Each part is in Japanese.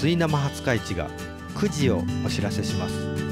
水生廿日市が9時をお知らせします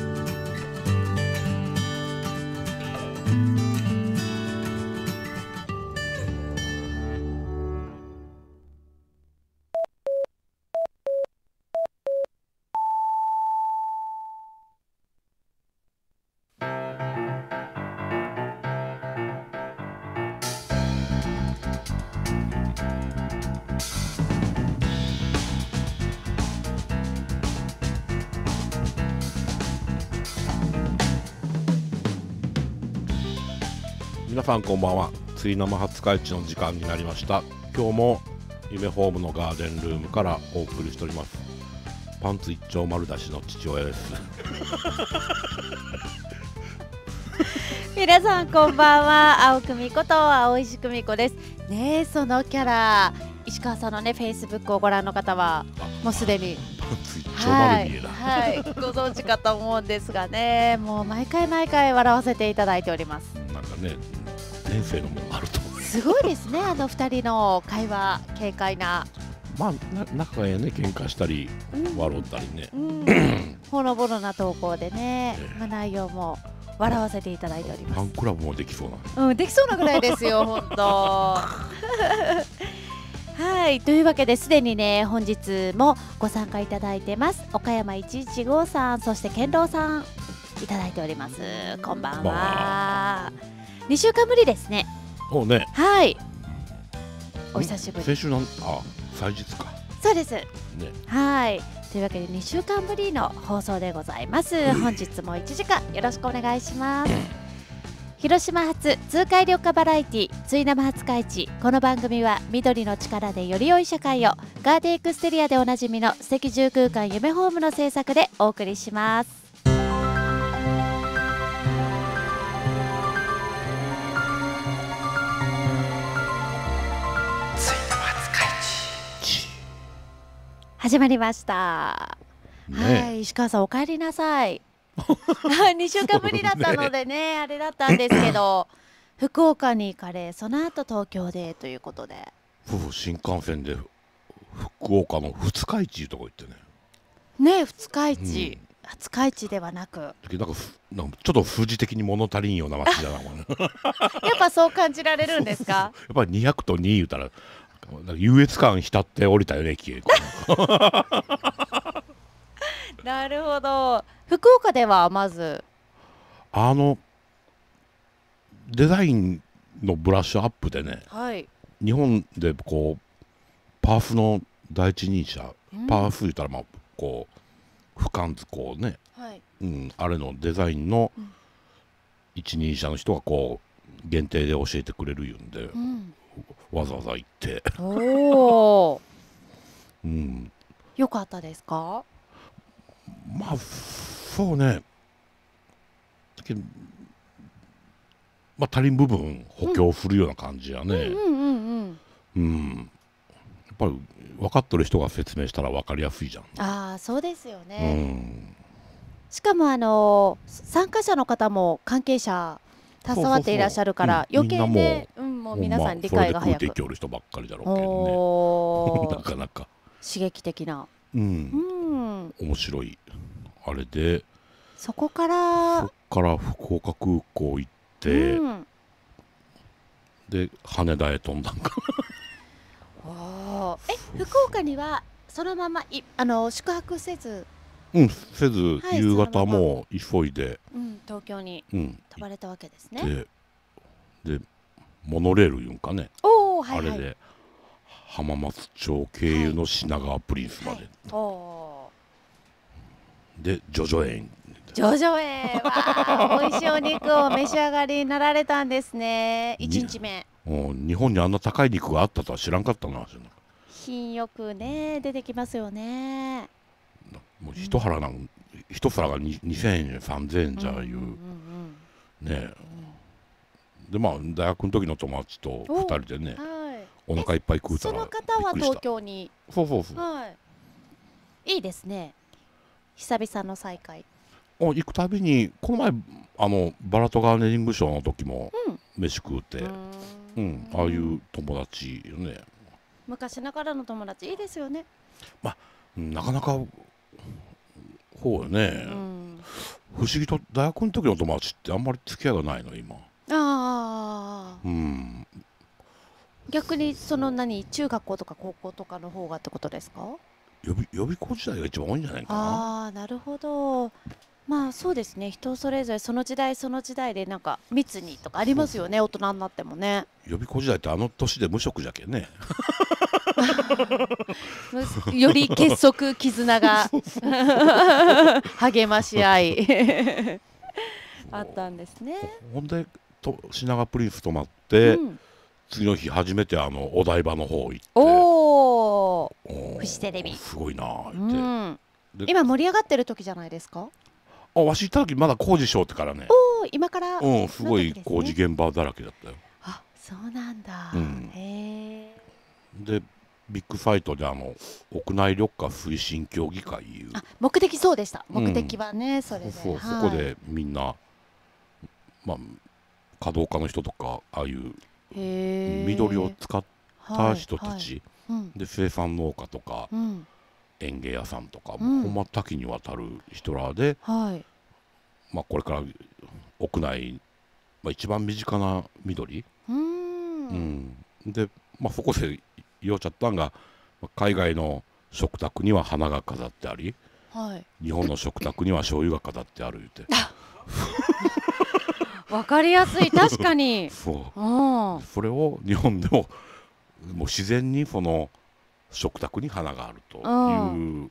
んこんばんはつい生初開地の時間になりました今日も夢ホームのガーデンルームからお送りしておりますパンツ一丁丸出しの父親です 皆さんこんばんは青久美子と青石久美子ですねそのキャラ石川さんのねフェイスブックをご覧の方はもうすでにパンツ一丁丸見はい、はい、ご存知かと思うんですがねもう毎回毎回笑わせていただいておりますなんかね天生のもあるとすごいですねあの2人の会話軽快なまあな仲がいいね喧嘩したり、うん、笑ったりね、うん、ほのぼのな投稿でね、えー、まあ、内容も笑わせていただいておりますファンクラブもできそうなうんできそうなぐらいですよ 本当はいというわけですでにね本日もご参加いただいてます岡山一一5さんそして健郎さんいただいておりますこんばんは。まあ二週間ぶりですねもうねはいお久しぶり先週なんあ祭日かそうです、ね、はいというわけで二週間ぶりの放送でございます本日も一時間よろしくお願いします 広島発通海緑化バラエティついなま初開地この番組は緑の力でより良い社会をガーデンエクステリアでおなじみの素敵住空間夢ホームの制作でお送りします始まりました。ね、はい、石川さんお帰りなさい。二週間ぶりだったのでね、ね、あれだったんですけど 福岡に行かれその後東京でということで新幹線で福岡の二日市とか言ってねね二日市、うん、二日市ではなくなんかちょっと富士的に物足りんような街だな やっぱそう感じられるんですかやっぱり二百と二言うたら優越感浸って降りたよねキエ なるほど福岡ではまずあのデザインのブラッシュアップでね、はい、日本でこうパーフの第一人者、うん、パーフ言ったらまあこう俯瞰図こうね、はいうん、あれのデザインの一人者の人がこう限定で教えてくれるいうんで、うん、わざわざ行ってお、うん、よかったですかまあそうねまあ、足りん部分補強するような感じやね。うん、やっぱり分かってる人が説明したら分かりやすいじゃん。ああそうですよね。うん、しかもあの参加者の方も関係者携わっていらっしゃるから余計ね、うん、もう皆さん理解が早く。できる人ばっかりだろうけどね。なかなか刺激的な。うん。面白いあれで。そこからそこから福岡空港行って、で羽田へ飛んだんか え福岡にはそのままいあの宿泊せずうんせず、はい、夕方も急いで、うん、東京に飛ばれたわけですね、でモノレールいうんかねお、はいはい、あれで浜松町経由の品川プリンスまで、はい、でジョジョ園ジョジョ園は美味しいお肉を召し上がりになられたんですね一日目日本にあんな高い肉があったとは知らんかったな品よくね出てきますよねもう一腹が、うん、一皿が2,000円3,000円じゃいう,、ねでまあ大学の時の友達と二人でねお腹いっぱい食うたらその方は東京にそうそうそう、はい、いいですね久々の再会お行くたびにこの前あのバラトガーネリングショーの時も飯食うて、うん、うん、ああいう友達よね昔ながらの友達いいですよねまあなかなか方うね、うん、不思議と大学の時の友達ってあんまり付き合いがないの今ああうん逆にその何中学校とか高校とかの方がってことですか予備予備校時代が一番多いんじゃないかなああなるほどまあそうですね人それぞれその時代その時代でなんか密にとかありますよね大人になってもね予備校時代ってあの年で無職じゃけんね より結束絆が 励まし合い あったんですねほんでと品川プリンス泊まって、うん、次の日初めてあのお台場の方行っておおフジテレビすごいなって、うん、今盛り上がってる時じゃないですかあわし行った時まだ工事しようってからねおお今から、うんすごい工事現場だらけだったよあそうなんだ、うんへえでビッグサイトであの屋内緑化推進協議会いうあ目的そうでした目的はね、それでそうそこでみんなまあ稼働家の人とかああいう緑を使った人た、はいはいち、うんで生産農家とかうん園芸屋さんとか、うん、ほんま多岐にわたる人らで、はい、まあ、これから屋内、まあ、一番身近な緑うん、で、まあ、そこでおうちゃったんが海外の食卓には花が飾ってあり、はい、日本の食卓には醤油が飾ってある言うて。わかりやすい 確かにそうそれを日本でももう自然にその食卓に花があるという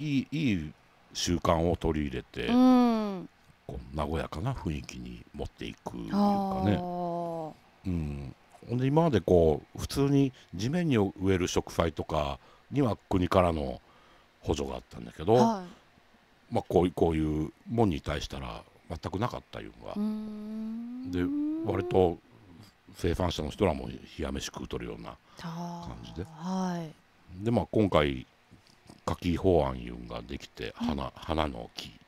いいいい習慣を取り入れて、うん、こう和やかな雰囲気に持っていくというかね。うん、ほんで今までこう普通に地面に植える植栽とかには国からの補助があったんだけど、はい、まあ、こうこういうんに対したら全くなかったいうのが。で割と生産者の人らも冷や飯食うとるような感じで、はい、でまあ今回柿法案いうんができて花うん、花の木でね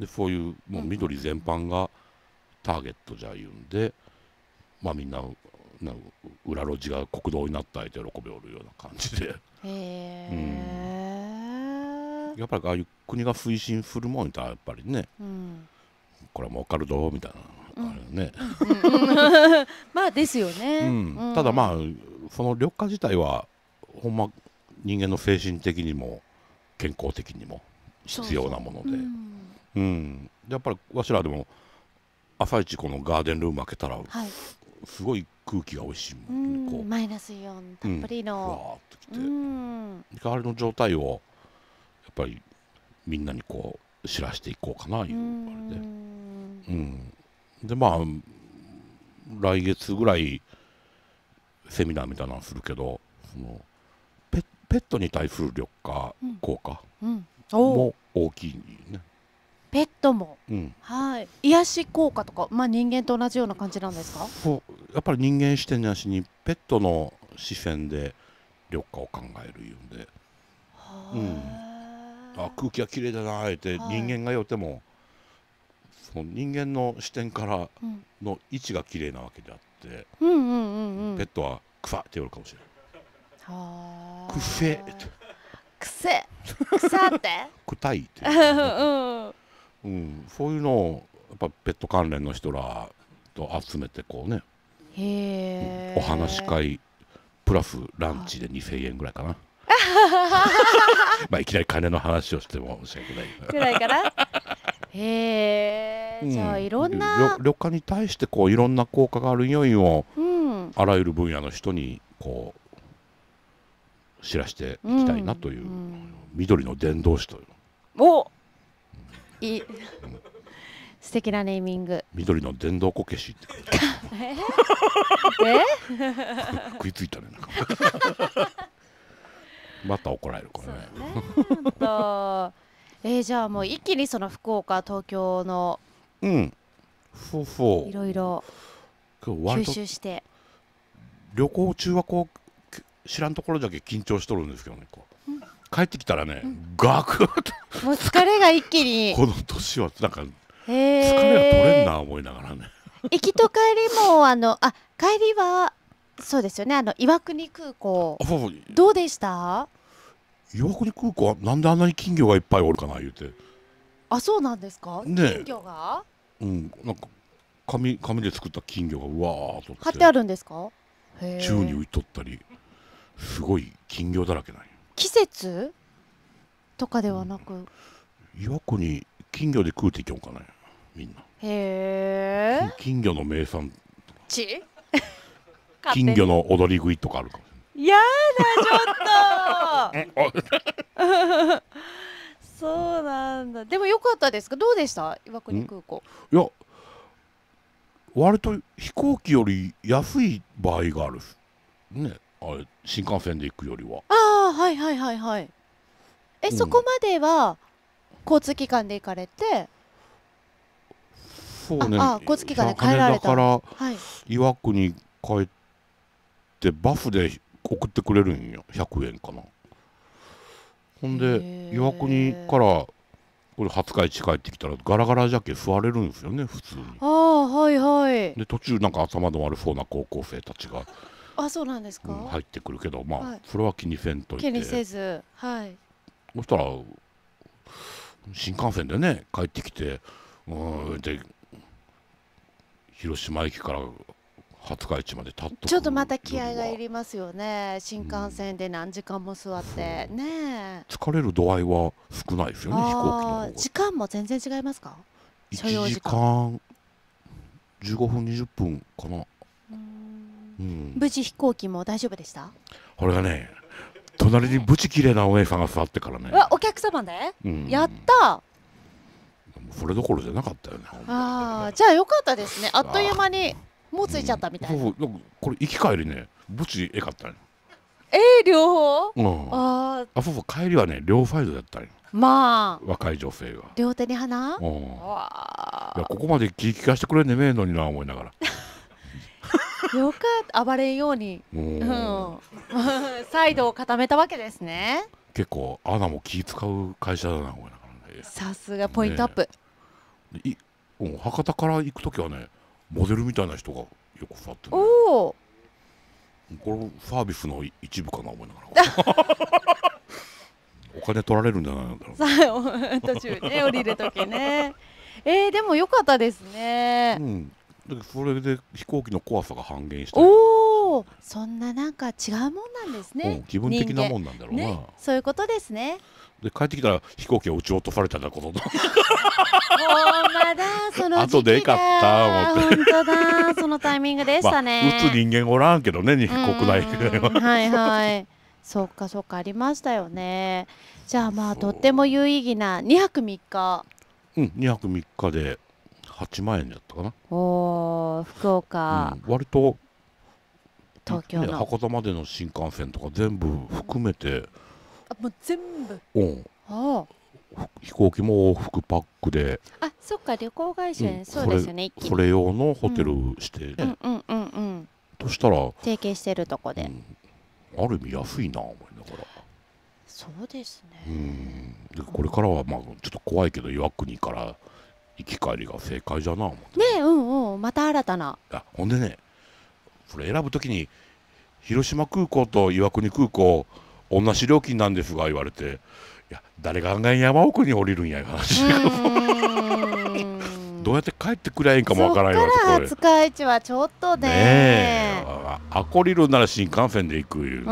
でそういうもう緑全般がターゲットじゃ言うんで、まあみんなな裏路地が国道になった相手喜びおるような感じで。へえ、うん、やっぱりああいう国が推進するもんっらやっぱりね、うん、これは儲かるぞみたいなあれね、まあですよね、ただまあその緑化自体はほんま人間の精神的にも健康的にも必要なものでうん、やっぱりわしらでも朝一このガーデンルーム開けたら、すごい空気が美味しいもん、ね、こうマイナスイオンたっぷりの、うん、わーっときて、うん、あれの状態をやっぱりみんなにこう知らしていこうかないうあれで。うんでまあ来月ぐらいセミナーみたいなのするけどそのペペットに対する緑化、効果も大きいね。ペットも、うん、はい癒し効果とか、まあ、人間と同じような感じなんですかそうやっぱり人間視点なしにペットの視線で緑化を考えるいうんで、うん、あ空気がきれいだなあえて、人間が言ってもその人間の視点からの位置が綺麗なわけであって、うん、うううんんん、ペットはクファって言わるかもしれないクフェってくせ草ってくたいって、うん、うん。そういうのをやっぱペット関連の人らと集めてこうねへ、うん、お話し会プラスランチで二千円ぐらいかな まあいきなり金の話をしても申し訳ないぐらいかなへえ、うん、じゃあいろんな緑化に対してこういろんな効果がある匂いを、うん、あらゆる分野の人にこう知らしていきたいなという、うん、緑の伝道師というおいい 素敵なネーミング緑の伝道こけしってえ 食いついたねまた怒られるこれねえー、じゃあもう一気にその福岡東京のうんそうそういろいろ吸収して旅行中はこう知らんところだけ緊張しとるんですけどねこう、うん、帰ってきたらね、うん、ガクッともう疲れが一気に この年はなんか疲れが取れんな思いながらね行きと帰りもあのあ帰りはそうですよねあの岩国空港どうでした岩国空港はなんであんなに金魚がいっぱいおるかな言うてあそうなんですか、ね、金魚がうんなんか紙紙で作った金魚がうわーと貼ってあるんですか宙に浮いとったりすごい金魚だらけなん季節とかではなく、うん、岩国金魚で食うていけんかねみんなへえ金魚の名産ち金魚の踊り食いとかあるかもやだちょっと そうなんだでも良かったですかどうでした岩国空港いや割と飛行機より安い場合があるねあれ新幹線で行くよりはああはいはいはいはいえ、うん、そこまでは交通機関で行かれてそうねああ交通機関で帰られたから岩国帰ってバスで送ってくれるんよ100円かなほんで岩国からこれ廿日帰ってきたらガラガラじゃけ座れるんですよね普通にああはいはいで途中なんか頭の悪そうな高校生たちがあそうなんですか、うん、入ってくるけどまあ、はい、それは気にせんといて気にせずはいそしたら新幹線でね帰ってきてうんで広島駅から廿日市まで立っとちょっとまた気合がいりますよね新幹線で何時間も座って、うん、ね疲れる度合いは少ないですよね飛行機時間も全然違いますか1時間15分20分かなうん、無事飛行機も大丈夫でしたこれがね隣にブチ綺麗なお姉さんが座ってからねお客様で、ね、うん、やったそれどころじゃなかったよねああ、じゃあよかったですねあっという間にもうついちゃったみたいな、そうそうこれ生き返りね墓地えかったんえー、両方、うん、ああそうそう帰りはね両ファイドだったり、よまあ若い女性が両手に花、うん、いやここまで気利かしてくれんねめえのにな思いながら よかった暴れんように、うん、サイドを固めたわけですね結構アナも気使う会社だな思いながらねさすがポイントアップ、ね、い博多から行く時はねモデルみたいな人がよく座ってる、おおこれサービスの一部かな思いながら お金取られるんじゃないのだろう途中ね降りる時ねえー、でもよかったですね、うん、でそれで飛行機の怖さが半減しておおそんななんか違うもんなんですね、うん、気分的なもんなんだろうな、ね、そういうことですねで帰ってきたら飛行機を撃ち落とされたんだこのほんまだその後でよかった思って本当だそのタイミングでしたね、まあ、撃つ人間おらんけどね日本国内はいはいそっかそっかありましたよねじゃあまあとっても有意義な2泊3日うん2泊3日で8万円だったかなおお福岡、うん、割と東京の、ね、博多までの新幹線とか全部含めて、あもう全部うんあ飛行機も往復パックであそっか旅行会社、うん、そうですよねそれ用のホテルしてね、うん、うんうんうんとしたら提携してるとこで、うん、ある意味安いな思いながらそうですねでこれからはまあちょっと怖いけど岩国から行き帰りが正解じゃな思ってねうんうんまた新たなあほんでねそれ選ぶときに広島空港と岩国空港同じ料金なんですが言われていや誰が案外山奥に降りるんやいう話 どうやって帰ってくりゃいいんかもわからないわけそから市はちょっとねねアコリルなら新幹線で行くいうう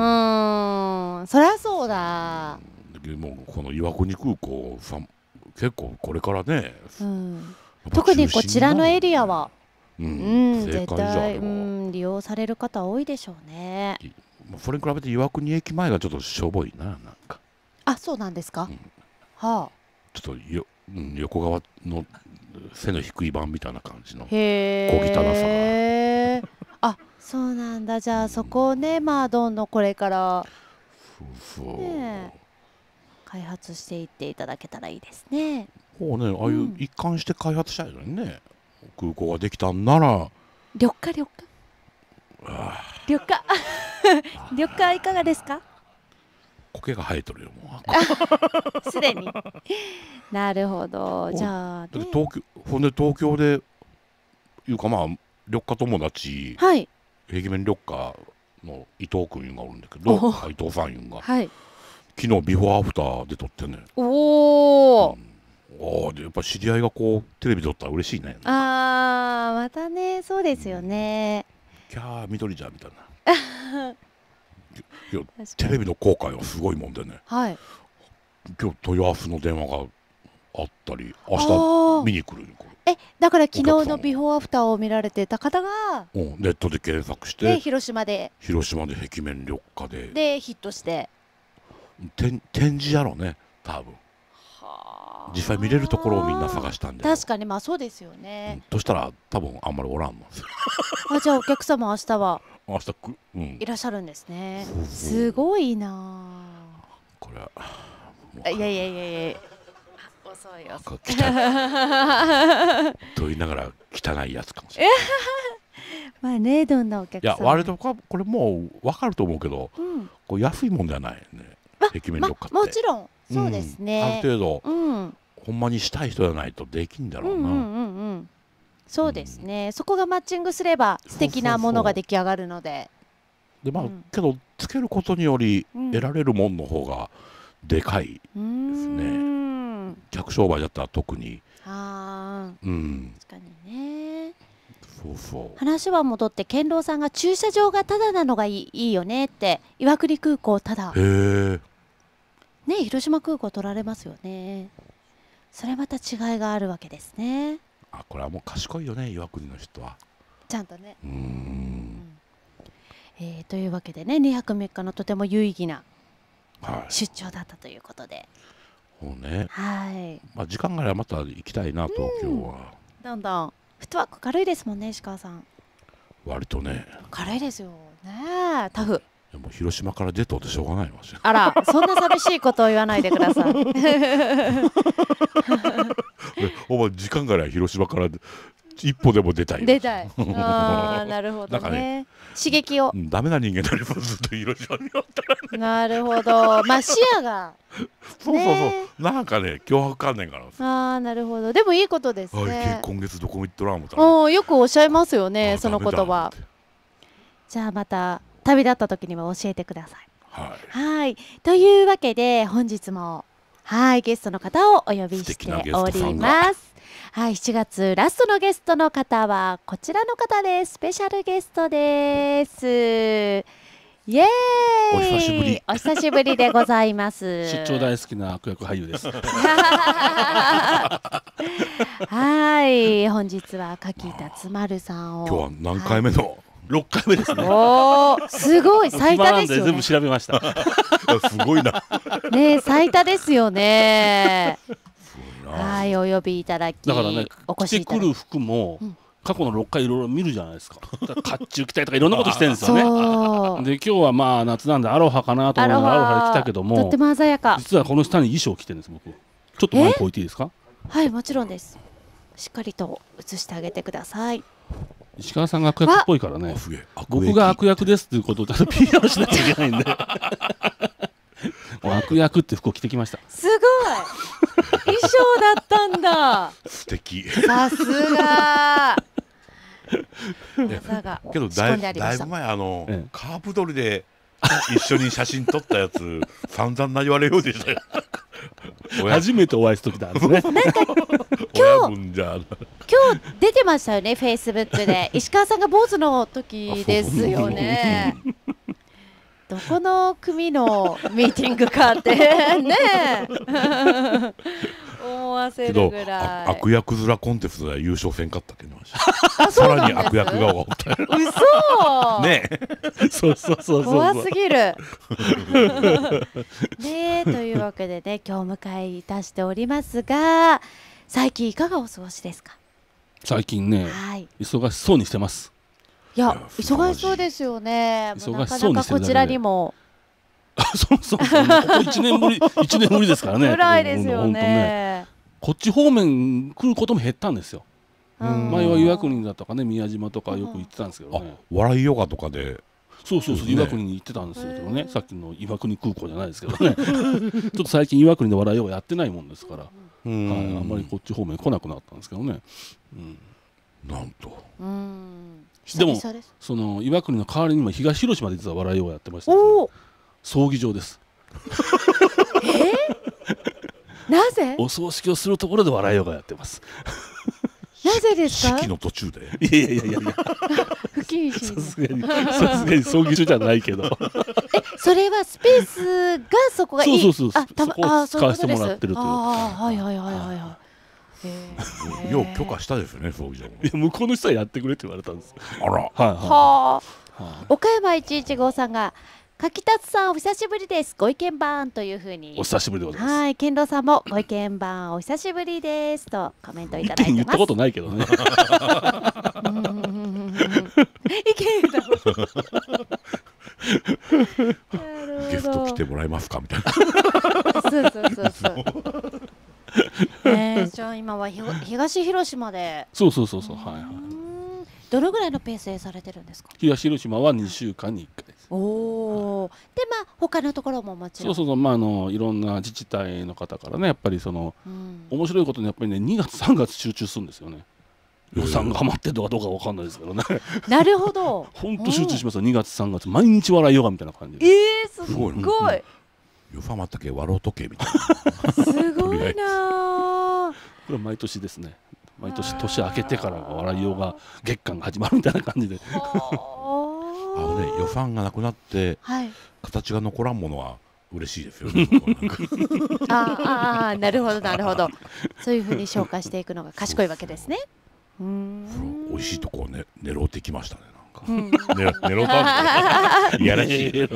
んそりゃそうだでもこの岩国空港さん結構これからね、うん、特にこちらのエリアはうん、うん、絶対、うん、利用される方多いでしょうね。それに比べて岩国駅前がちょっとしょぼいななんかあそうなんですか、うん、はあちょっとよ、うん、横側の背の低い版みたいな感じの小汚さがあそうなんだじゃあそこをね、うん、まあどんどんこれからそうそう、ね、開発していっていただけたらいいですねほうねああいう一貫して開発したいのにね、空港ができたんなら緑化緑化緑化 緑化いかがですか苔が生えとるよもうすでになるほどじゃあ、ね、東京ほんで東京でいうかまあ緑化友達、はい、壁面緑化の伊藤君がおるんだけど伊藤さんいうんが、はい、昨日ビフォーアフターで撮ってねおお、うんあやっぱ知り合いがこうテレビ撮ったら嬉しいねああまたねそうですよね、うんキャー緑じゃ」みたいな いやテレビの公開はすごいもんでね、はい、今日問い合わせの電話があったり明日見に来るえだから昨日のビフォーアフターを見られてた方が、うん、ネットで検索して広島で広島で壁面緑化ででヒットしてて展示やろうね多分実際見れるところをみんな探したんで確かにまあそうですよね、うん、したら多分あんまりおらんの あじゃあお客様明日は明日く、うん、いらっしゃるんですねすごいなこれはいやいやいやいや遅いよ と言いながら汚いやつかもしれない まあねどんなお客様いや割とこれもう分かると思うけど、うん、こう安いもんじゃないね壁面緑化って、ま、もちろんそうですね、ある程度、うん、ほんまにしたい人じゃないとできんだろうな、うんうんうん、そうですね、そこがマッチングすれば素敵なものが出来上がるのででまあ、けどつけることにより得られるもんの方がでかいですね客商売だったら特にああ、うん、確かにねそうそう話は戻って健郎さんが駐車場がただなのがいいいいよねって岩国空港ただへえね広島空港取られますよねそれまた違いがあるわけですねあこれはもう賢いよね岩国の人はちゃんとねうん、えー、というわけでね2泊3日のとても有意義な出張だったということで、そうねはいまあ時間があればまた行きたいな東京は、どんどんフットワーク軽いですもんね石川さん割とね軽いですよねタフも広島から出とっとしょうがないわあらそんな寂しいことを言わないでください お前時間がない広島から一歩でも出たい出たい あなるほどね、ね、刺激を、ダメな人間なればずっと広島におったら、なるほどまあ視野が そうそうそう、ね、なんかね脅迫観念らああなるほどでもいいことですね今月どこも行っとらんもたおよくおっしゃいますよねその言葉じゃあまた旅立った時には教えてください。はい、はいというわけで本日もはいゲストの方をお呼びしております。はい、7月ラストのゲストの方はこちらの方です。スペシャルゲストです。イエーイお久しぶりお久しぶりでございます 出張大好きな悪役俳優です はい本日は柿田つまるさんを今日は何回目の、はい六回目ですね。おお、すごい 最多ですよ、ね。全部調べました。すごいな。ね最多ですよね。はい、お呼びいただき。だからね、お越しくる服も。うん過去の六回いろいろ見るじゃないですか甲冑着たりとかいろんなことしてるんですよねで今日はまあ夏なんでアロハかなと思うのアロハで来たけどもとっても鮮やか実はこの下に衣装着てるんです僕ちょっとマイク置いていいですかはいもちろんですしっかりと映してあげてください石川さんが悪役っぽいからね僕が悪役ですっていうことをちゃん PR しなきゃいけないんで悪役って服を着てきましたすごい衣装だったんだ素敵さすがけどだいだいぶ前あの、ええ、カープドりで一緒に写真撮ったやつ 散々な言われようでしたよ 初めてお会いした時だ、ね、なんか今日今日出てましたよねフェイスブックで 石川さんが坊主の時ですよね。どこの組のミーティングかって ね 思わせるぐらい悪役面コンテストで優勝戦勝ったけどさらに悪役がおった嘘ねそうそうそう怖すぎるねというわけでね今日迎えいたしておりますが最近いかがお過ごしですか最近ね、はい、忙しそうにしてますいや忙しそうですよね忙しそうにしてるこちらにもそうそうそう、1年ぶり 一年ぶりですからね暗いですよね、ね、こっち方面来ることも減ったんですよ前は岩国だとかね宮島とかよく行ってたんですけどね笑いヨガとかでそうそうそう、ね、岩国に行ってたんですけどねさっきの岩国空港じゃないですけどね ちょっと最近岩国で笑いヨガやってないもんですから、はい、あんまりこっち方面来なくなったんですけどね。うん、なんとうんでもその岩国の代わりにも東広島で実は笑いをやってました、お葬儀場です。えー、なぜお葬式をするところで笑いをがやってます。なぜですか式の途中でいやいやいやいや不謹慎さすがにさすがに葬儀所じゃないけどえそれはスペースがそこがいいそうそうそうあたま使わせてもらってるというあはいはいはいはいはい、よう許可したですね葬儀所も向こうの人はやってくれって言われたんですあらはいはい、はい、はあ、岡山1一5さんが柿達さんお久しぶりですご意見番というふうにお久しぶりでございますはい健郎さんもご意見番お久しぶりですとコメントいただいて言ったことないけどね意見だ ゲスト来てもらえますかみたいなそうそうそうそうえー、じゃあ今は東広島でそうそうそうそうはいはいどのぐらいのペースでされてるんですか東広島は2週間に1回ですおお、でまあ他のところももちろんそうそうまああのいろんな自治体の方からねやっぱりその、うん、面白いことにやっぱりね2月3月集中するんですよね。予算がはまってるとかどうかわかんないですけどね。なるほど。本当集中しますよ。2月3月毎日笑いヨガみたいな感じで。ええー、すごい。ファマったけ笑うとけみたいな。すごいな。これ毎年ですね。毎年年明けてから笑いヨガ月間が始まるみたいな感じで。あのね予算がなくなって、はい、形が残らんものは嬉しいですよね。ああなるほどなるほど。そういうふうに消化していくのが賢いわけですね。うん美味しいとこをね狙ってきましたね。ね、ん、ロタンいやらしい。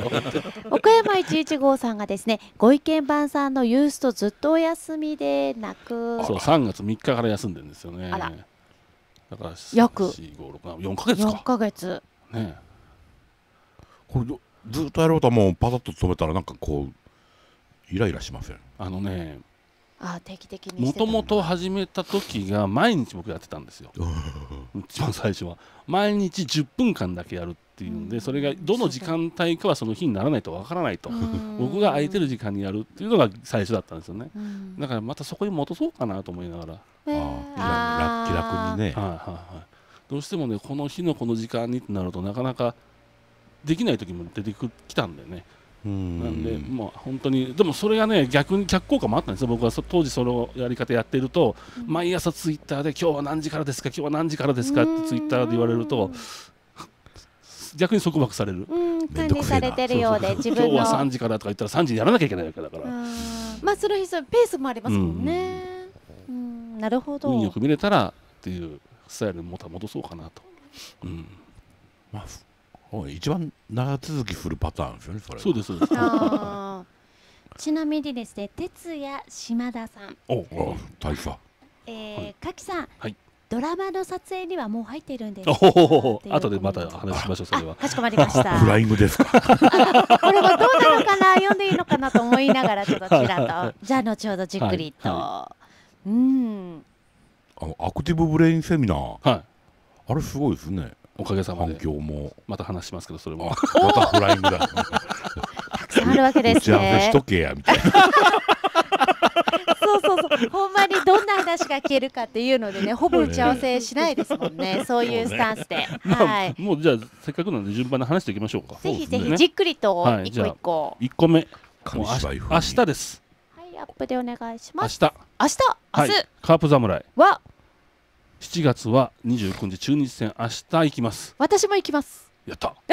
岡山一一号さんがですね、ご意見番さんのユースとずっとお休みでなく。そう、三月三日から休んでるんですよね。あら。だから約四五六四ヶ月か。四ヶ月。ね。これずっとやろうともうパサッと止めたらなんかこうイライラしませんあのねあ定期的にもともと始めた時が毎日僕やってたんですよ 一番最初は毎日10分間だけやるっていうんで、うん、それがどの時間帯かはその日にならないとわからないと僕が空いてる時間にやるっていうのが最初だったんですよね、うん、だからまたそこに戻そうかなと思いながら、えー、ああ気楽にね、はいはいはい、どうしてもねこの日のこの時間にってなるとなかなかできない時も出てきたんだよね。なんで、まあ、本当に、でもそれがね、逆に逆効果もあったんですよ、僕は当時、そのやり方やってると、うん、毎朝ツイッターで、今日は何時からですか、今日は何時からですかってツイッターで言われると、逆に束縛される。管理されてるようで、自分今日は3時からとか言ったら、3時にやらなきゃいけないわけだから。まあ、その日、そのペースもありますもんね。うん、なるほど。運よく見れたらっていうスタイルにもた戻そうかなと。うん。まあ一番長続きするパターンですよねそれそうですそうです ちなみにですね哲也島田さんおお大佐えー、かきさん、はい、ドラマの撮影にはもう入ってるんですお後でまた話しましょうそれはかしこまりましたフライングですか これはどうなのかな読んでいいのかなと思いながらちょっとちらとじゃあ後ほどじっくりと、はい、うんあのアクティブブレインセミナー、はい、あれすごいですねおかげさまで反響もまた話しますけどそれもまたフライングだたくさんあるわけですね打ちけやみたいなそうそうそうほんまにどんな話が聞けるかっていうのでねほぼ打ち合わせしないですもんねそういうスタンスで、ね、はい、まあ、もうじゃあせっかくなんで順番で話していきましょうかぜひぜひじっくりと一個一個、はい、個目紙芝居明日ですはいアップでお願いします明日明日、はい、明日カープ侍は7月は29日中日戦明日行きます私も行きますやった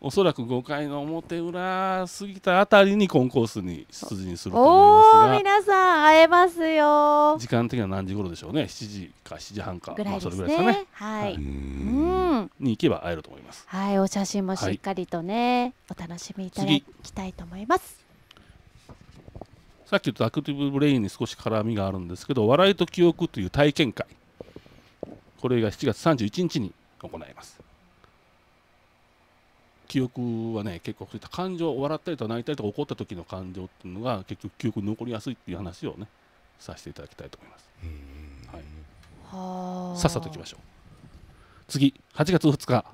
おそらく5回の表裏過ぎたあたりにコンコースに出陣すると思いますがお皆さん会えますよ時間的には何時頃でしょうね7時か7時半か、ね、まあ、それぐらいですかねはい、うんに行けば会えると思いますはいお写真もしっかりとね、はい、お楽しみいただきたいと思いますさっき言ったアクティブブレインに少し絡みがあるんですけど、笑いと記憶という体験会、これが7月31日に行います。記憶はね、結構そういった感情、笑ったりとか泣いたりとか怒った時の感情っていうのが、結局、記憶に残りやすいっていう話をね、させていただきたいと思います。はい、さっさと行きましょう。次、8月2日、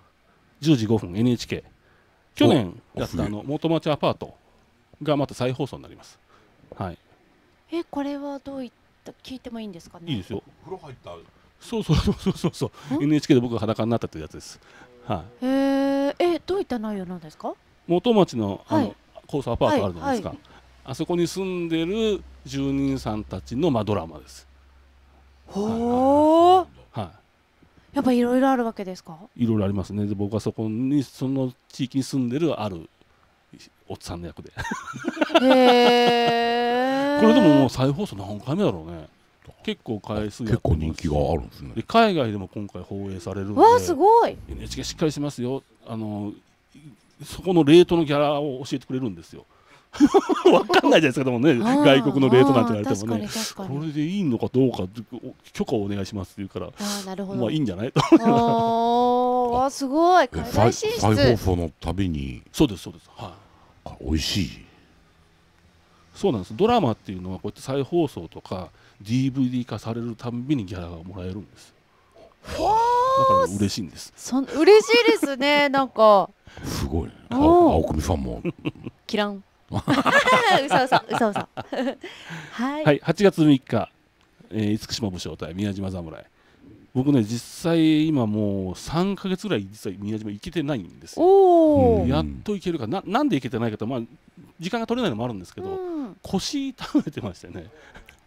10時5分、NHK。去年やったあの元町アパートがまた再放送になります。はいえこれはどういった聞いてもいいんですかねいいですよ風呂入ったそうそうそうそうそう NHK で僕が裸になったというやつですはいええどういった内容なんですか元町のあの、はい、高層アパートあるじゃないですか、はいはい、あそこに住んでる住人さんたちのまあドラマですほー、はいやっぱいろいろあるわけですかいろいろありますねで僕はそこにその地域に住んでるあるおっさんの役でこれでももう再放送何回目だろうね結構回数結構人気があるんですねで海外でも今回放映されるんでわあすごい NHK しっかりしますよあのそこのレートのギャラを教えてくれるんですよ分 かんないじゃないですかでもね外国のレートなんて言われてもねこれでいいのかどうか許可をお願いしますって言うからまあいいんじゃないとああすごい再放送のたびにそうですそうです、はい、あ美味しいそうなんですドラマっていうのはこうやって再放送とか DVD 化されるたびにギャラがもらえるんですだから嬉しいんですそ嬉しいですねなんかすごい青組ァンも キラン 嘘嘘嘘嘘はい、はい、8月3日、えー、厳島武将対宮島侍僕ね実際今もう3か月ぐらい実際宮島行けてないんですよ、うん、やっと行けるかななんで行けてないかとまあ時間が取れないのもあるんですけど、うん、腰痛めてましたね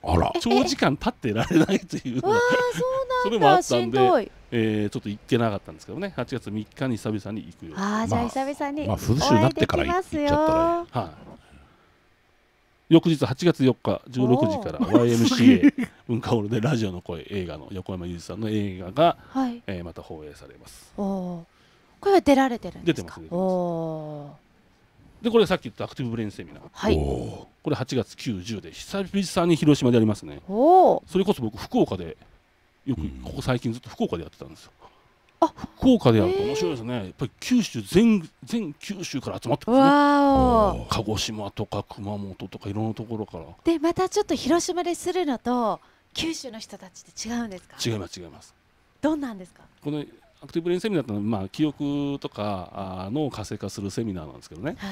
あら長時間立ってられないというのそれもあったんでえー、ちょっと行ってなかったんですけどね8月3日に久々に行くよあ、あじゃあ久々にまあ風習になってから行っちゃったら、はい、翌日8月4日16時から YMCA 文化ホールでラジオの声映画の横山裕二さんの映画が、はい、えー、また放映されます。おこれは出られてるんですか。出てます。出てますおでこれさっき言ったアクティブブレインセミナー、はい、これ8月9、10で久々に広島でやりますねそれこそ僕福岡でよくここ最近ずっと福岡でやってたんですよ。あ福岡でやると面白いですね、やっぱり九州全全九州から集まってくるんですね鹿児島とか熊本とかいろんなところからでまたちょっと広島でするのと九州の人たちって違うんですか違います違いますどんなんですかこのアクティブレインセミナーいうのは、まあ、記憶とか脳を活性化するセミナーなんですけどね、はい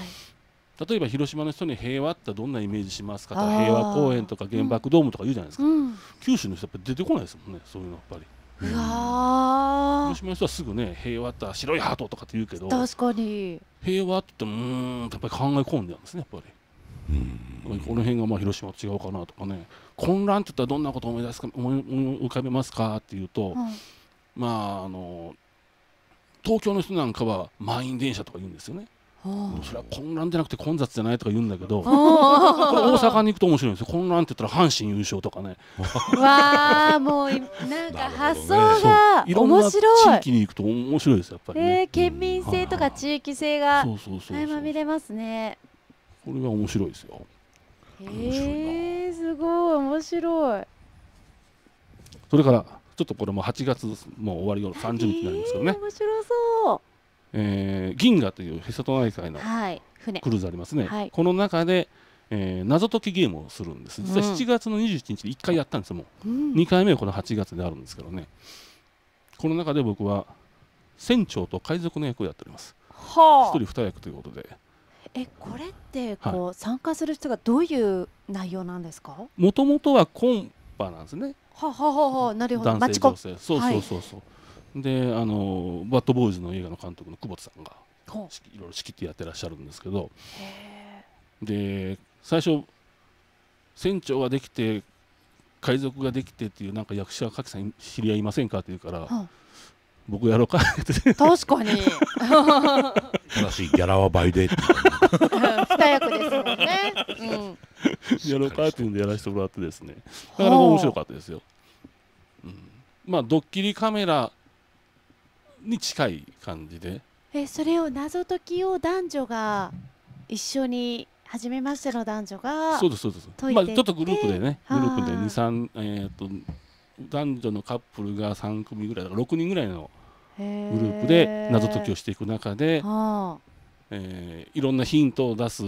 例えば広島の人に平和ってどんなイメージしますかとか平和公園とか原爆ドームとか言うじゃないですか、うん九州の人やっぱ出てこないですもんねそういうのやっぱり。う広島の人はすぐね平和って白いハートとかって言うけど確かに平和ってうんやっぱり考え込んでるんですねやっぱり。この辺がまあ広島と違うかなとかね混乱って言ったらどんなことを思い出すか思い浮かべますかっていうと、まああの東京の人なんかは満員電車とか言うんですよね。それは混乱じゃなくて混雑じゃないとか言うんだけど大阪に行くと面白いんですよ混乱って言ったら阪神優勝とかねわあもうなんか発想が 面白い、ね、地域に行くと面白いですやっぱり県民性とか地域性が垣間見れますねこれは面白いですよへえすごい面白いそれからちょっとこれも8月もう終わりの30日になるんですけどね、えー、面白そうえー、銀河というへそと内海のクルーズありますね、はい、この中で、えー、謎解きゲームをするんです実は7月の21日で1回やったんですよもう、うん、2回目はこの8月であるんですけどねこの中で僕は船長と海賊の役をやっておりますはあ、1人二役ということでえこれってこう、はい、参加する人がどういう内容なんですかもともとはコンパーなんですね。ははははなるほど。男性女性そうそうそうそう。はい、であのバッドボーイズの映画の監督の久保田さんがいろいろ仕切ってやってらっしゃるんですけど。で最初船長ができて海賊ができてっていうなんか役者が「きさん知り合いませんか?」って言うから。僕やろうか確かに正ギャラは倍で二役ですもんね、うん、やろうかっていうんでやらせてもらってですねなかなか面白かったですよ、うん、まあドッキリカメラに近い感じでえそれを謎解きを男女が一緒に初めましての男女がそうですそうですまあ、ちょっとグループでねグループで23えー、っと男女のカップルが3組ぐらい6人ぐらいのグループで謎解きをしていく中で、はあ、えー、いろんなヒントを出す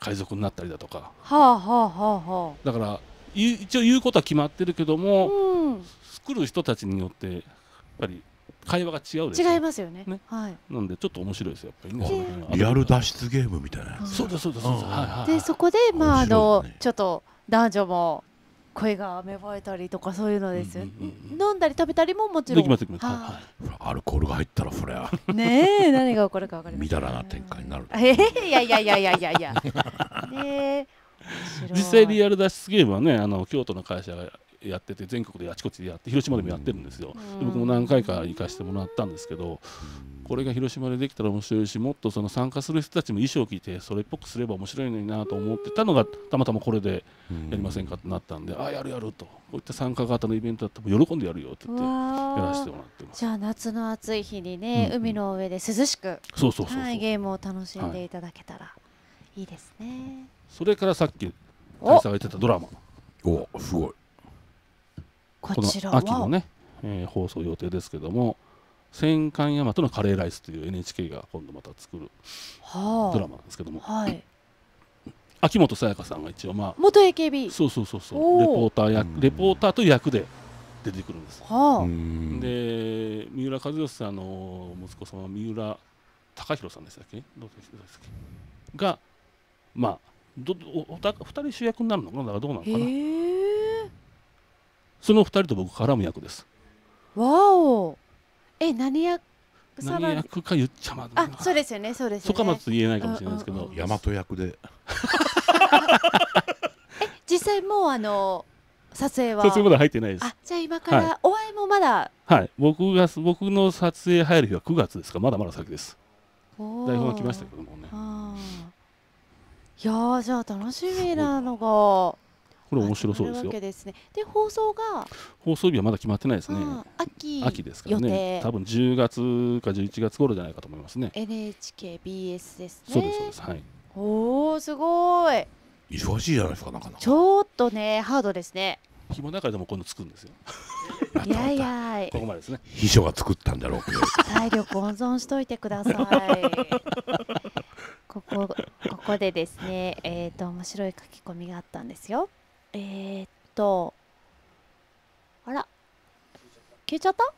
海賊になったりだとか、はあはあはあ、だから一応言うことは決まってるけども、うん、作る人たちによってやっぱり会話が違うでし違いますよね、ね、はい、なんでちょっと面白いですよやっぱり、ね、リアル脱出ゲームみたいな、そうですそうです、はいはい、でそこでまああの、ちょっと男女も声が芽生えたりとかそういうのですよ、飲んだり食べたりももちろんアルコールが入ったらそれはねえ何が起こるか分かりませんみだらな展開になるえー、いやいやいやいやいや いやね実際リアル脱出ゲームはねあの京都の会社がやってて全国であちこちでやって広島でもやってるんですよ、僕も何回か行かしてもらったんですけど、これが広島でできたら面白いしもっとその参加する人たちも衣装を着てそれっぽくすれば面白いのになと思ってたのがたまたまこれでやりませんかってなったんで、ああやるやるとこういった参加型のイベントだったら喜んでやるよって言ってやらせてもらってますじゃあ夏の暑い日にね、うん、海の上で涼しくそうそうそう、はい、ゲームを楽しんでいただけたら、い、いですねそれからさっき大佐が言ってたドラマおすごいこちらは秋のね、えー、放送予定ですけども戦艦大和のカレーライスという NHK が今度また作るドラマなんですけども、はあはい、秋元才加さんが一応まあ元 AKB そうそうそうそうレポーター役レポーターという役で出てくるんです、はあ、で三浦和義さんの息子様三浦貴弘さんでしたっけどうでがまあどおた2人主役になるのかなだからどうなのかな、その2人と僕絡む役ですわおえ何役何役か言っちゃまあそうですよねそうですよねそこまつ言えないかもしれないですけど大和役で え実際もうあの撮影は撮影まだ入ってないですあじゃあ今から、お会いもまだはい僕が僕の撮影入る日は9月ですかまだまだ先です台本が来ましたけどもねいやじゃあ楽しみなのがこれ面白そうですよ。で、ね、放送が放送日はまだ決まってないですね。秋秋ですからね。多分10月か11月頃じゃないかと思いますね。NHKBS ですね。そうですそうです。はい。おおすごい。忙しいじゃないですかなかなか。ちょっとねハードですね。日の中でも今のつくんですよ。いやいや、ここまでですね。秘書が作ったんだろうけど。体力温存しといてください。ここ、ここでですね、えっ、ー、と、面白い書き込みがあったんですよ。えー、っと、あら、消えちゃった消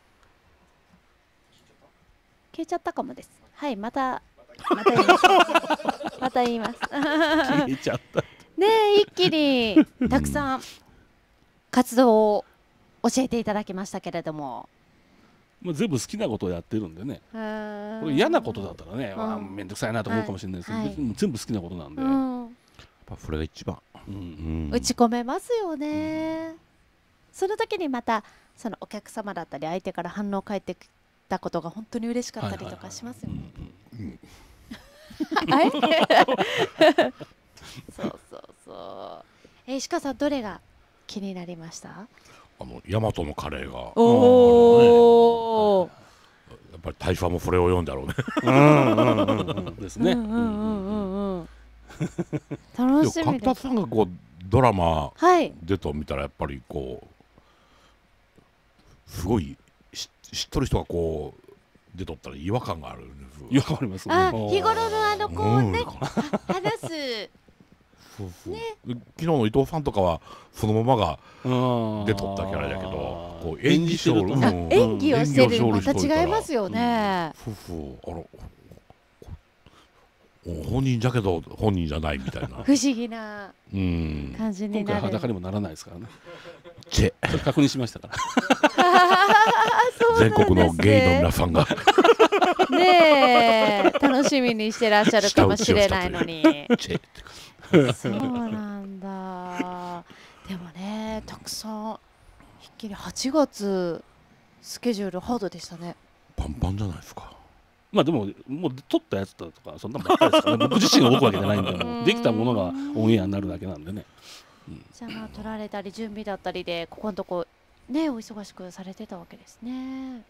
えちゃったかもです。はい、また、また言います。消えちゃった。ね一気にたくさん活動を教えていただきましたけれども。まあ、全部好きなことをやってるんでねこれ嫌なことだったらね面倒、うん、くさいなと思うかもしれないですけど、はい、全部好きなことなんで、うぱそれが一番、うん打ち込めますよね、その時にまたそのお客様だったり相手から反応返ってきたことが本当に嬉しかったりとかしますよね。そうそうそう。え石川さんどれが気になりました？あの大和のカレーが。おお、やっぱり大佐もそれを読んだろうね。うんですね。うんうんうんうん。楽しみ角田さんがこうドラマ出た見たらやっぱりこうすごい知っとる人がこう出とったら違和感がある違和感ありますね日頃のあのこうね、うん、話すそうそうね、昨日の伊藤さんとかはそのままが出とったキャラだけどこう演技勝利、うん、演技をしてるまた違いますよね、うん、そうそうあら本人じゃけど本人じゃないみたいな不思議な感じになる今回裸にもならないですからねチェ確認しましたから 全国のゲイの皆さんがねえ楽しみにしてらっしゃるかもしれないのにチェそうなんだでもねたくさんひっきり8月スケジュールハードでしたねパンパンじゃないですかまあでももう撮ったやつだとかそんなばっかりですから、僕自身が動くわけじゃないんでもできたものがオンエアになるだけなんでね。うん、じゃあ撮られたり準備だったりでここのとこねお忙しくされてたわけですね。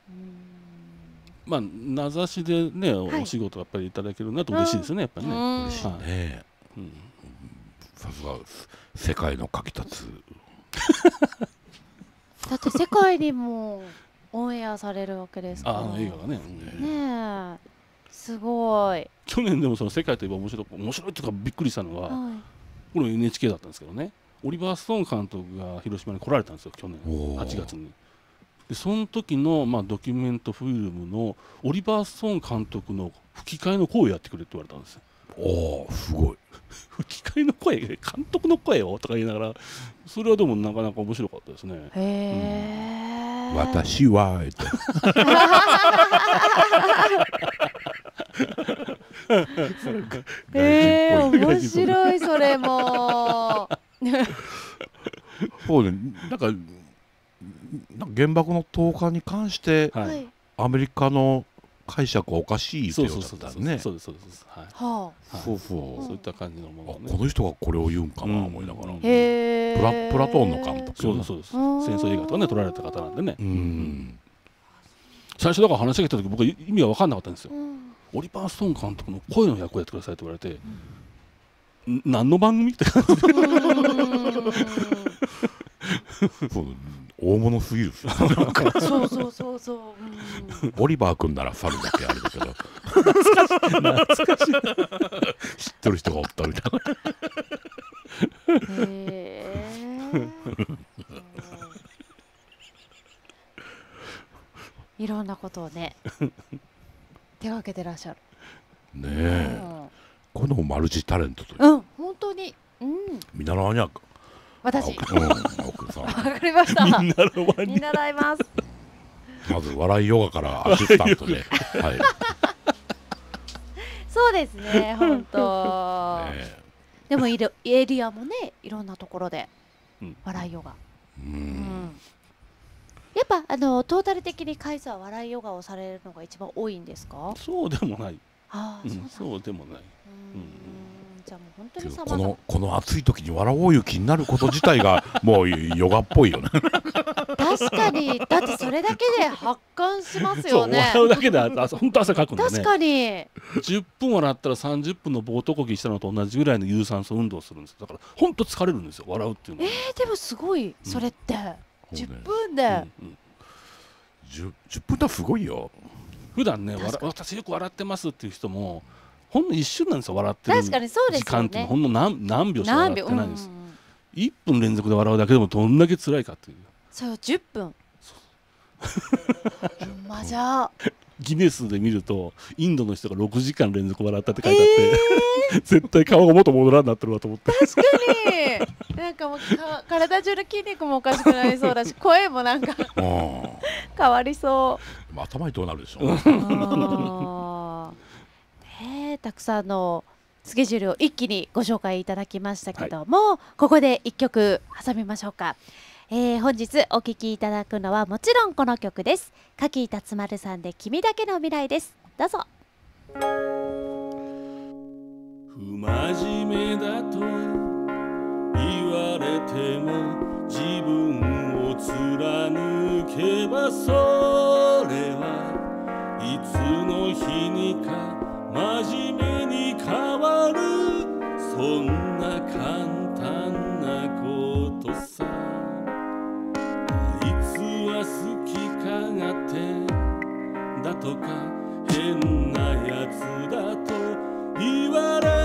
まあ名指しでね、お仕事やっぱりいただけるなと嬉しいですよね、やっぱりね。嬉しいね。さすが世界の書き立つ。だって世界にもオンエアされるわけですからあの映画がね、ねえすごい去年でもその世界といえば面白い面白いというかびっくりしたのは、はい、これ NHK だったんですけどねオリバー・ストーン監督が広島に来られたんですよ去年8月にでその時のまあドキュメントフィルムのオリバー・ストーン監督の吹き替えの声をやってくれって言われたんですよおーすごい 吹き替えの声 監督の声をとか言いながらそれはでもなかなか面白かったですねへえ、私は」えー、面白いそれも。そうね、なんか原爆の投下に関して、はい、アメリカの解釈おかしいということだっねそうですそうですはい、はあ、そうそうそういった感じのもの、この人がこれを言うんかな思いながら、へプラプラトーンの監督そうですそうです戦争映画とかね撮られた方なんでねうん最初だから話が来た時僕は意味が分かんなかったんですよ、オリバー・ストーン監督の声の役をやってくださいって言われて、何の番組って感じ 大物すぎるそうそうそうそう、うん、オリバー君なら猿だけあれだけど懐か懐かしい知ってる人がおったみたいなへえいろんなことをね手がけてらっしゃるねえ、うん、このマルチタレントといううん本当にうん見習わにゃ私。わかりました。見習います。まず笑いヨガからアシスタントで。はい。そうですね、本当。でもいるエリアもね、いろんなところで笑いヨガ。うん。やっぱあのトータル的に回数は笑いヨガをされるのが一番多いんですか？そうでもない。ああ、そうでもない。うん。ちゃんも本当にこのこの暑い時に笑おう気になること自体が もうヨガっぽいよね確かにだってそれだけで発汗しますよね笑うだけで本当汗かくんだね確かに10分笑ったら30分の棒とこきしたのと同じぐらいの有酸素運動をするんですだから本当疲れるんですよ笑うっていうのはえー、でもすごいそれって、うん、10分で、うんうん、10, 10分だすごいよ普段ね私よく笑ってますっていう人も、うんほんの一瞬なんですよ笑ってる時間ってほんの何何秒しか笑ってないです、う1分連続で笑うだけでもどんだけ辛いかというそれを10分マジャギネスで見るとインドの人が六時間連続笑ったって書いてあって、えー、絶対顔がもっと戻らんなってるわと思って確かになんかもうか体中の筋肉もおかしくなりそうだし 声もなんか変わりそう頭にどうなるでしょうえー、たくさんのスケジュールを一気にご紹介いただきましたけども、はい、ここで1曲挟みましょうか、えー、本日お聴きいただくのはもちろんこの曲です柿井辰丸さんで君だけの未来ですどうぞ不真面目だと言われても自分を貫けばそれはいつの日にか真面目に変わるそんな簡単なことさあいつは好きかがてだとか変なやつだと言われ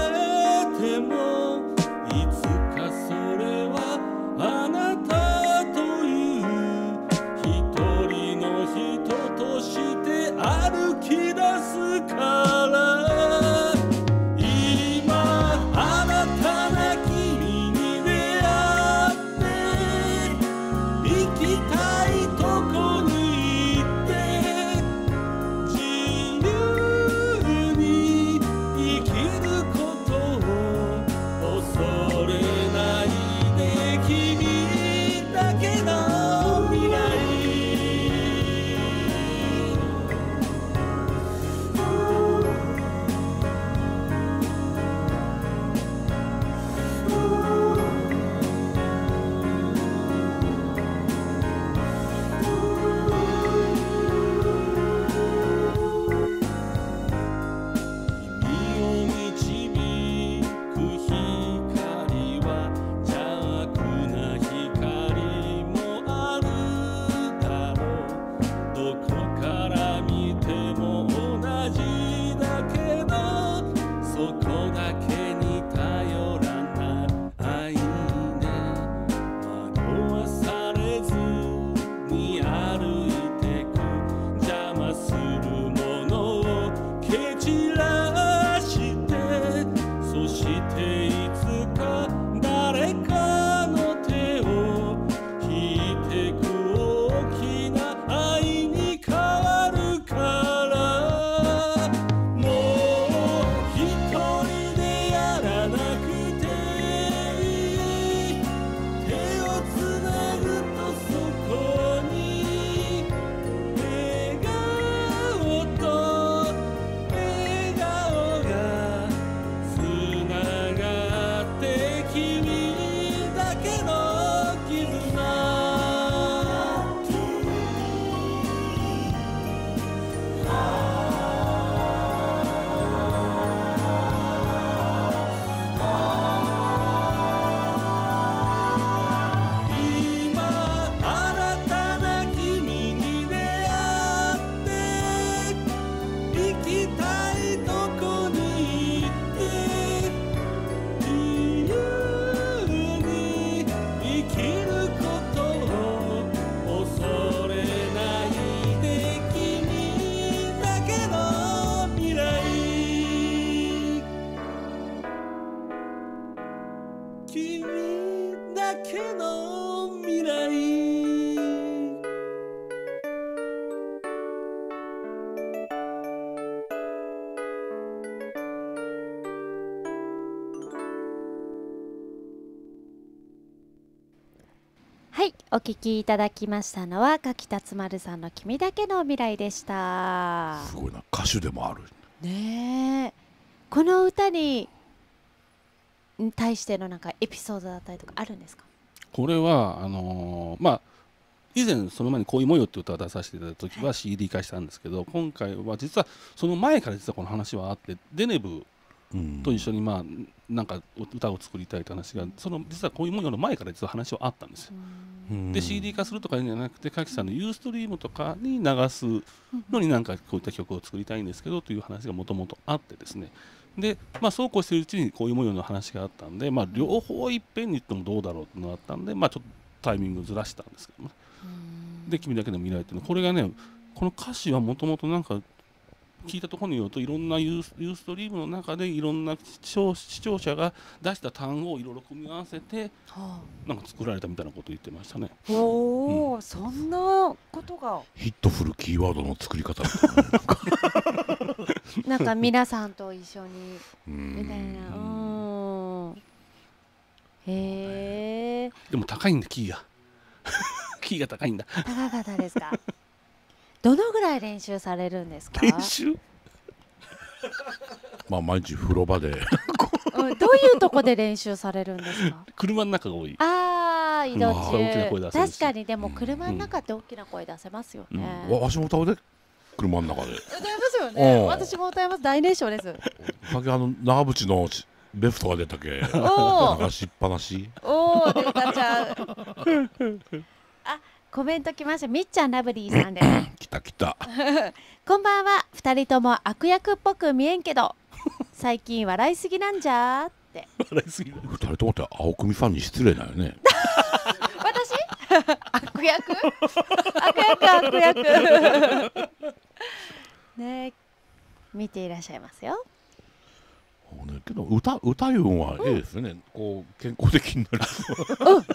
お聞きいただきましたのは柿田つまるさんの「君だけの未来」でしたすごいな歌手でもあるねえこの歌に対してのなんかエピソードだったりとかあるんですかこれはあのー、まあ以前その前に「恋もよ」って歌を出させていただいた時は CD 化したんですけど、はい、今回は実はその前から実はこの話はあってデネブと一緒にまあなんか歌を作りたいって話がその実はこういうものの前から実は話はあったんですよ。で CD 化するとかじゃなくて柿さんのユーストリームとかに流すのになんかこういった曲を作りたいんですけどという話がもともとあってですねで、まあ、そうこうしているうちにこういう模様の話があったんで、まあ、両方いっぺんに言ってもどうだろうってのがあったんで、まあ、ちょっとタイミングずらしたんですけどね。で「君だけの未来」っていうのはこれがねこの歌詞はもともとなんか聞いたところによるといろんなユーユーストリームの中でいろんな視聴者が出した単語をいろいろ組み合わせて、はあ、なんか作られたみたいなこと言ってましたね。おお、うん、そんなことがヒットフルキーワードの作り方な。なんか皆さんと一緒にみたいな。うんへえ。でも高いんだキーが。キーが高いんだ。高かったですか。どのぐらい練習されるんですか練習 まあ毎日風呂場でどういうとこで練習されるんですか 車の中が多いああ移動中確かにでも車の中って大きな声出せますよね、うんうん、で車の中で歌いますよね私も歌います大連勝ですあの長渕のベフトが出たけ流しっぱなしおお出たちゃ あコメント来ましたみっちゃんラブリーさんです 来た来た こんばんは二人とも悪役っぽく見えんけど最近笑いすぎなんじゃって笑いすぎ二人ともって青組ファンに失礼だよね私悪役悪役悪役 ね見ていらっしゃいますよね、けど歌歌うんはいいですね、こう健康的になりうん、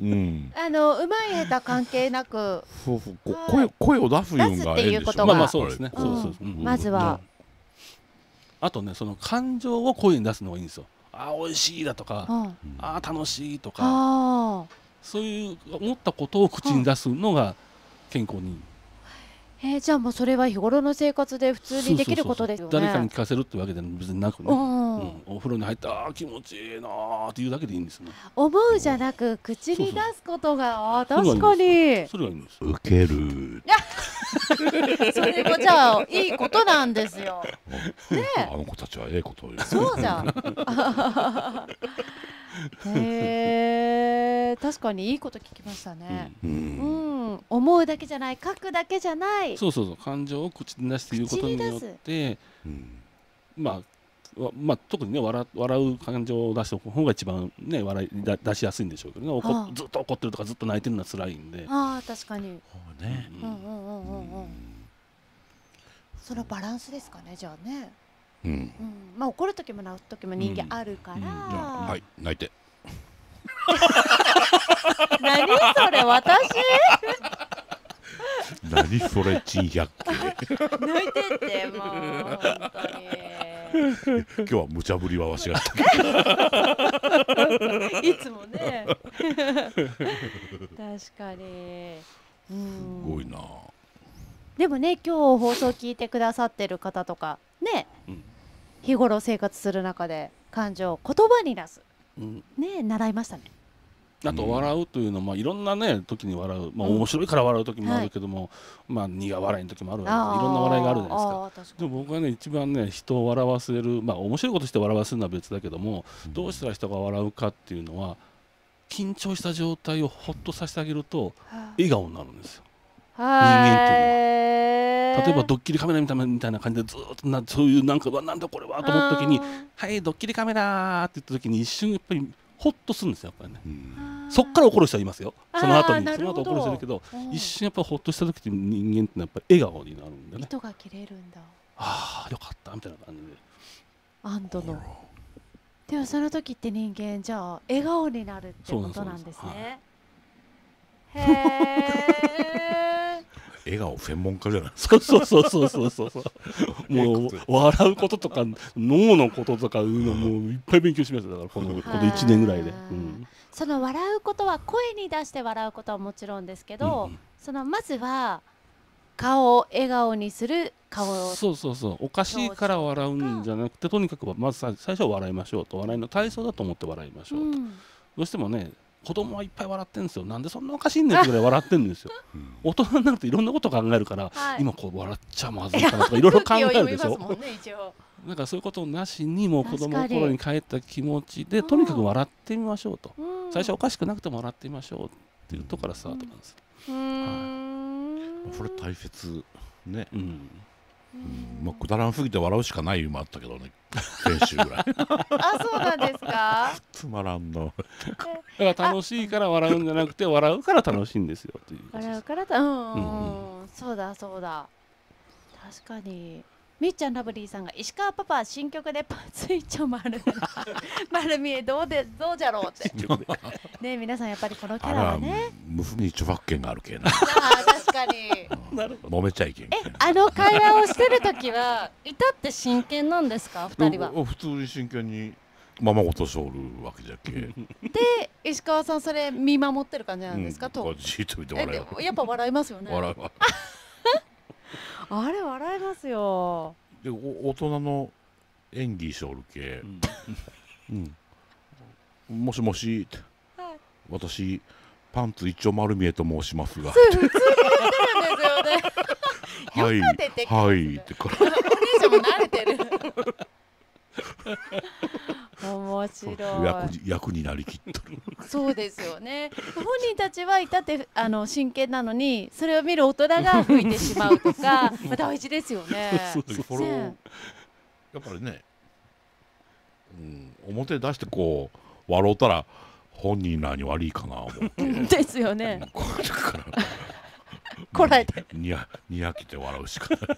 うん、あのうまい下手関係なくそうそ声声を出すよすっていうこまあまあそうですね、まずは、あとねその感情を声に出すのがいいんですよあ美味しいだとか、うあ楽しいとかそういう思ったことを口に出すのが健康にえー、じゃあもうそれは日頃の生活で普通にできることですよね誰かに聞かせるってわけで別になくね、うん、うん、お風呂に入ったあ気持ちいいなーっていうだけでいいんですね思うじゃなく口に出すことがそう確かにそれはいいんです受けるそれもじゃあいいことなんですよねあの子たちはええことを言うそうじゃんへえ確かにいいこと聞きましたね、うん、うん、思うだけじゃない書くだけじゃないそうそうそう感情を口に出して言うことによってまあまあ、特にね笑笑う感情を出しておく方が一番、ね、笑いだ出しやすいんでしょうけどね怒ずっと怒ってるとかずっと泣いてるのは辛いんでああ確かにね。うんんんんううううん。そのバランスですかねじゃあねうん、うん、まあ怒る時も泣く時も人間あるから、はい泣いて 何それ私何それ珍百景抜いてってもう本当に今日は無茶ぶりはわしがいつもね確かにすごいなでもね今日放送聞いてくださってる方とかね、うん、日頃生活する中で感情を言葉に出す、うん、ね習いましたねあと笑うというのも、いろんなね時に笑う、まあ、面白いから笑う時もあるけども、まあ苦笑いの時もあるいろんな笑いがあるじゃないですかでも僕はね一番ね人を笑わせるまあ面白いことして笑わせるのは別だけども、どうしたら人が笑うかっていうのは緊張した状態をほっとさせてあげると笑顔になるんですよ人間っていうのは例えばドッキリカメラたみたいな感じでずっとなそういうなんかなんだこれはと思った時に「はいドッキリカメラ」って言った時に一瞬やっぱりほっとするんですよやっぱりね、そっから怒る人はいますよその後にその後怒る人いるけど一瞬やっぱほっとした時って人間ってやっぱり笑顔になるんだね糸が切れるんだああよかったみたいな感じで安堵のでもその時って人間じゃあ笑顔になるってことなんですね、へえ笑顔専門家じゃないですかそうそうそうそうそうそう もう笑うこととか脳のこととかいうのもいっぱい勉強しましただからこの,、この1年ぐらいで、うん、その笑うことは声に出して笑うことはもちろんですけど、うんそのまずは顔を笑顔にする顔そうそうそうおかしいから笑うんじゃなくてとにかくまず最初は笑いましょうと笑いの体操だと思って笑いましょうと、うん、どうしてもね子供はいっぱい笑ってるんですよなんでそんなおかしいんだよぐらい笑ってるんですよ、うん、大人になるといろんなこと考えるから、はい、今こう笑っちゃまずいかなとかいろいろ考えるでしょ、なんかそういうことなしにもう子供の頃に帰った気持ちでとにかく笑ってみましょうと、うん、最初おかしくなくても笑ってみましょうっていうとこからスタートなんです、はい、これ大切ね、うんまあ、くだらんすぎて笑うしかないもあったけどね 先週ぐらい あそうなんですか つまらんのだから楽しいから笑うんじゃなくて笑うから楽しいんですよという笑うからたうん、うんうん、そうだそうだ確かにみっちゃんラブリーさんが石川パパ新曲でパツイチョ丸 丸見えどうでどうじゃろうってね皆さんやっぱりこのキャラはね無風に著作権があるけな 確かに、う揉めちゃいけんえあの会話をしてる時は至って真剣なんですか二人は普通に真剣にままごとしょるわけじゃけで石川さんそれ見守ってる感じなんですか、うん、とじっと見て笑やっぱ笑いますよね笑いますあれ笑えますよで大人の演技しょるけ、うんうん、もしもし、はい、私パンツ一丁丸見えと申しますが普通に言ってるんですよねはいはいってからおちゃんも慣れてる面白い役になりきっとるそうですよね本人たちはいたってあの真剣なのにそれを見る大人が吹いてしまうとかまあ 大事ですよねやっぱりね、うん、表出してこう笑うたら本人らに悪いかな思ってですよね こらえてにやにやけて笑うしかない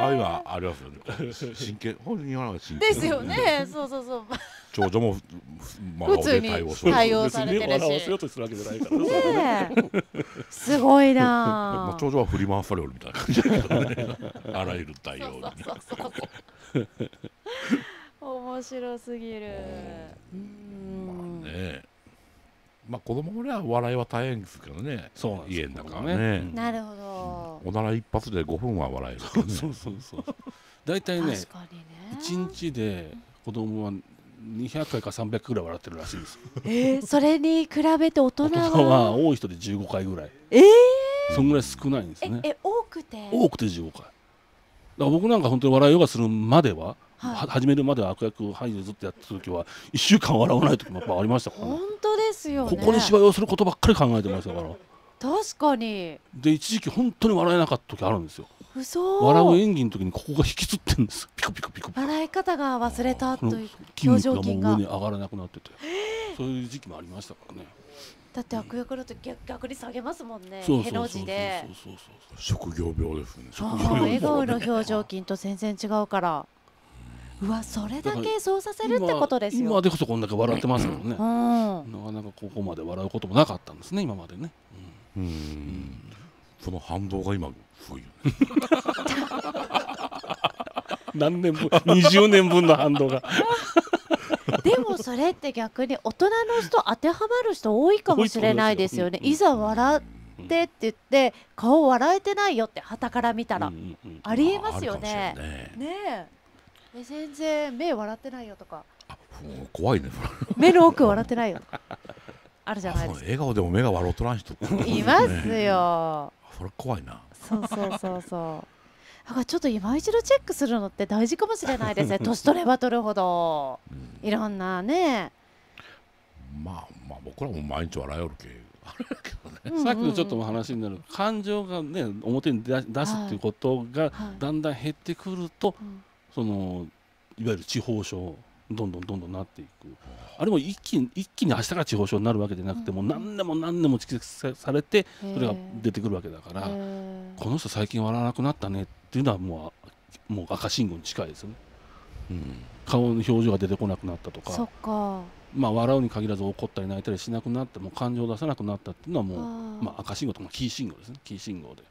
ああいうのはありますよね。真剣、本人は真剣。ですよね。そうそうそう。長女も、まあ、普通に対応されてるし。別とするわけじゃないからね。すごいな。まあ、長女は振り回されるみたいな感じだけどね。あらゆる対応に。面白すぎる。まあね。まあ子供らは笑いは大変ですけどねそうなんです家の中はねねなるほど、おなら一発で5分は笑える、ね、そうそうそう大体ねね1日で子供は200回か300ぐらい笑ってるらしいですえー、それに比べて大人は多い人で15回ぐらいええそんぐらい少ないんですねええ多くて多くて15回だから僕なんか本当に笑いヨガするまでははい、始めるまで悪役俳優ずっとやってた時は1週間笑わない時もやっぱありましたから、ね、本当ですよ、ね、ここに芝居をすることばっかり考えてましたから確かにで一時期本当に笑えなかった時あるんですよ笑う演技の時にここが引きつってんですピコピコピコ笑い方が忘れたという表情筋がもう上に上がらなくなってて、そういう時期もありましたからねだって悪役の時逆逆に下げますもんね。への字で。職業病ですね。職業病、ね、笑顔の表情筋と全然違うから。うわそれだけそうさせるってことですよ今でこそこんだけ笑ってますもんね、うん、なかなかここまで笑うこともなかったんですね今までね、うん、うんその反動が今すごいよね 何年分20年分の反動がでもそれって逆に大人の人当てはまる人多いかもしれないですよね。いざ笑ってって言って顔笑えてないよってはたから見たら、ありえますよね。ねねえ全然目笑ってないよとか怖いね 目の奥笑ってないよとかあるじゃないですか笑顔でも目が笑うとらん人いますよそれ怖いなそうそうそうそうだからちょっと今一度チェックするのって大事かもしれないですね 年取れば取るほど、うん、いろんなねまあまあ僕らも毎日笑いおるけどさっきのちょっと話になる感情がね表に出すっていうことがだんだん減ってくると、はいはいそのいわゆる地方症どんどんどんどんなっていくあれも一気に一気に明日から地方症になるわけじゃなくて、もう何年も何年も蓄積されてそれが出てくるわけだから、この人最近笑わなくなったねっていうのはもうもう赤信号に近いですよね、うん、顔の表情が出てこなくなったとかまあ、笑うに限らず怒ったり泣いたりしなくなっても感情を出さなくなったっていうのはもうまあ、赤信号とかキー信号ですねキー信号で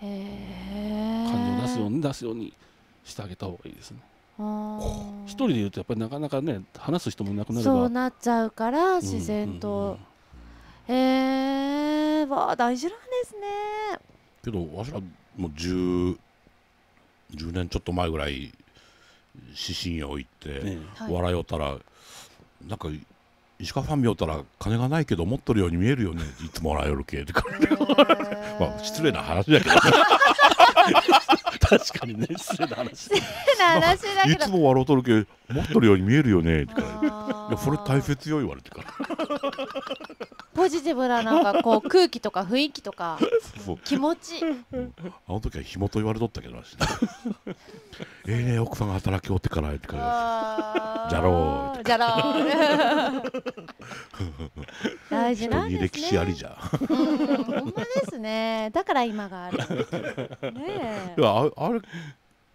感情を出すように出すように。してあげた方がいいですね。一人でいるとやっぱりなかなかね話す人もなくなるそうなっちゃうから自然と、へ、うんうん、えー、わ大事なんですねけどわしらもう 10, 10年ちょっと前ぐらい指針を言って、ね、笑いおったら、はい、なんか石川ファン見よったら金がないけど持っとるように見えるよねいつもらえるけって まあ失礼な話だけど確かにね失礼な話失礼な話だけどいつも笑うとるけ持ってるように見えるよね」って言から「それ大切よ」言われてから。ポジティブななんかこう空気とか雰囲気とか気持ち、うん、あの時は紐と言われとったけどなし、ね、ええね奥さんが働きおってからってからじゃろうじゃろう 大事なんですね歴史ありじゃ、うん、ほんまですねだから今があるねえああれ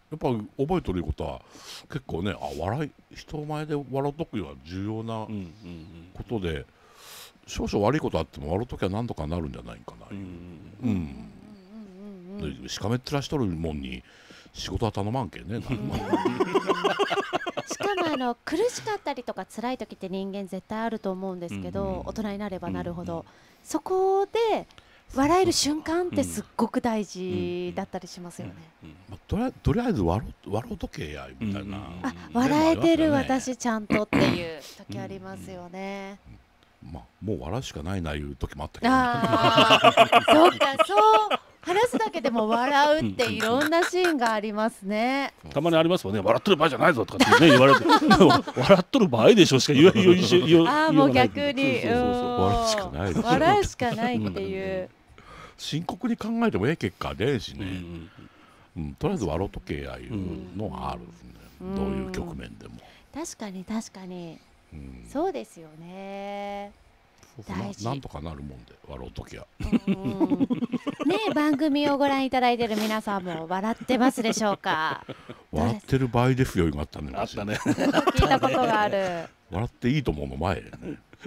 やっぱ覚えとることは結構ねあ笑い人前で笑うときは重要なことで、少々悪いことあっても笑うときは何とかなるんじゃないかなうんしかめっ面しとるもんに仕事は頼まんけね しかもあの苦しかったりとか辛い時って人間絶対あると思うんですけど、うんうん、大人になればなるほど、うんうん、そこで笑える瞬間ってすっごく大事だったりしますよね。まあ、とりあえずとりあえず笑笑う時計やみたいな、あ笑えてる私ちゃんとっていう時ありますよね。まあもう笑うしかないないう時もあったけど、ああそうかそう。話すだけでも笑うっていろんなシーンがありますね。たまにありますもんね、笑っとる場合じゃないぞとかね、言われて、笑っとる場合でしょしか言わ言言ああ、もう逆に、そそうう笑うしかない。笑うしかないっていう。深刻に考えてもええ結果ねえしね、うん、とりあえず笑うとけやいうのはある、ねどういう局面でも。確かに確かに、そうですよね。大事なんとかなるもんで笑うときはね番組をご覧いただいてる皆さんも笑ってますでしょうか 笑ってる場合ですよ今あったねあったね聞いたことがある 笑っていいと思うの前ね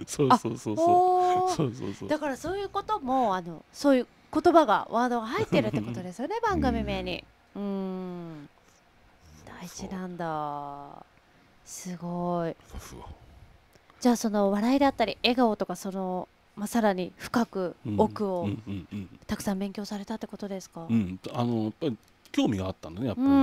そうそうそうそうそうそうそうだからそういうこともあのそういう言葉がワードが入ってるってことですよね 番組名にうん大事なんだすごいさすがじゃあその笑いであったり笑顔とかそのまあ、さらに深く奥をたくさん勉強されたってことですか、うん、あのやっぱり興味があったんだねやっぱりね、う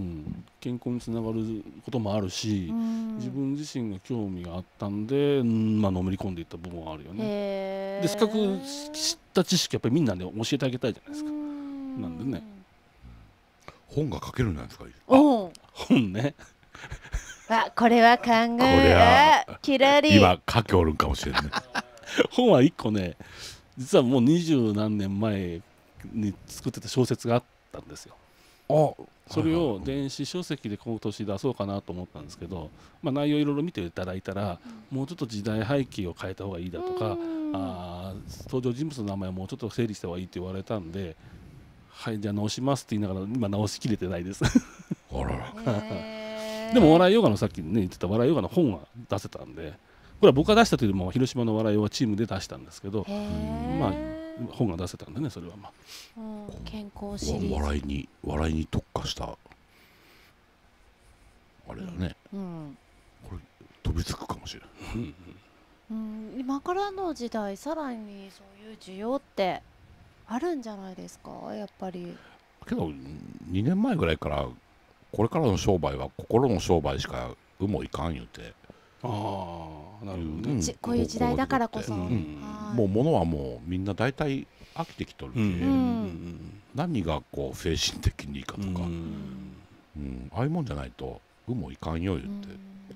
ん、健康につながることもあるし、自分自身が興味があったんで、まあのめり込んでいった部分はあるよねでせっかく知った知識やっぱりみんなで、教えてあげたいじゃないですか、なんでね本が書けるんじゃないですか本ねあこれは考えあキラリ今書きおるんかもしれない 本は1個ね実はもう二十何年前に作ってた小説があったんですよあそれを電子書籍で今年出そうかなと思ったんですけど、まあ、内容いろいろ見ていただいたら、もうちょっと時代背景を変えた方がいいだとか、あ登場人物の名前をもうちょっと整理した方がいいって言われたんで「はいじゃあ直します」って言いながら今直しきれてないですあららでも笑いヨガのさっき、ね、言ってた笑いヨガの本は出せたんでこれは僕が出したというよりも広島の笑いヨガチームで出したんですけどまあ本が出せたんでねそれはまあ、うん、健康シリーズ笑いに笑いに特化したあれだね、うん、これ飛びつくかもしれない、うんうん、今からの時代さらにそういう需要ってあるんじゃないですかやっぱりけど2年前ぐらいからこれからの商売は心の商売しかうもいかん言うてああなるほど、ね、うん、こういう時代だからこそ、うん、もう物はもうみんな大体飽きてきとるんうん、何がこう精神的にいいかとか、うん、ああいうもんじゃないとうもいかんよ言って。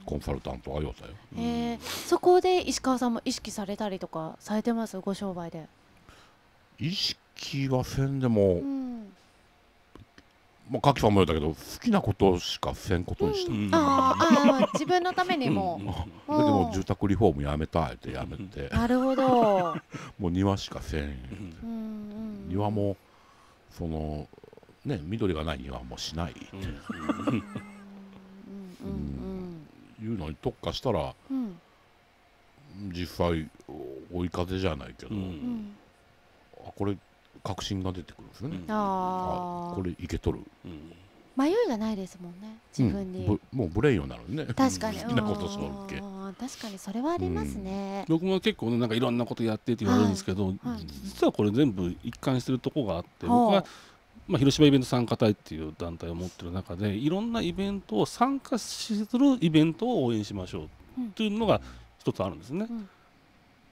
コンサルタントはようだよ、えー、そこで石川さんも意識されたりとかされてますご商売で意識はせんでも、うん、まあ、かきさんも言ったけど、好きなことしかせんことにした。うん、ああ、自分のためにも。だけ住宅リフォームやめたいってやめて。なるほど。もう庭しかせん。庭も。その。ね、緑がない庭もしないって。いうのに特化したら。実際追い風じゃないけど、あこれ確信が出てくるんですよね、ああこれいけとる、うん迷いがないですもんね自分に、うん、もうブレんようになるね確かに好きなことしとるっけ確かにそれはありますね、うん、僕も結構ねなんかいろんなことやってって言われるんですけど、はいはい、実はこれ全部一貫してるとこがあって、うん、僕は、まあ、広島イベント参加隊っていう団体を持ってる中でいろんなイベントを参加するイベントを応援しましょうというのが一つあるんですね。うん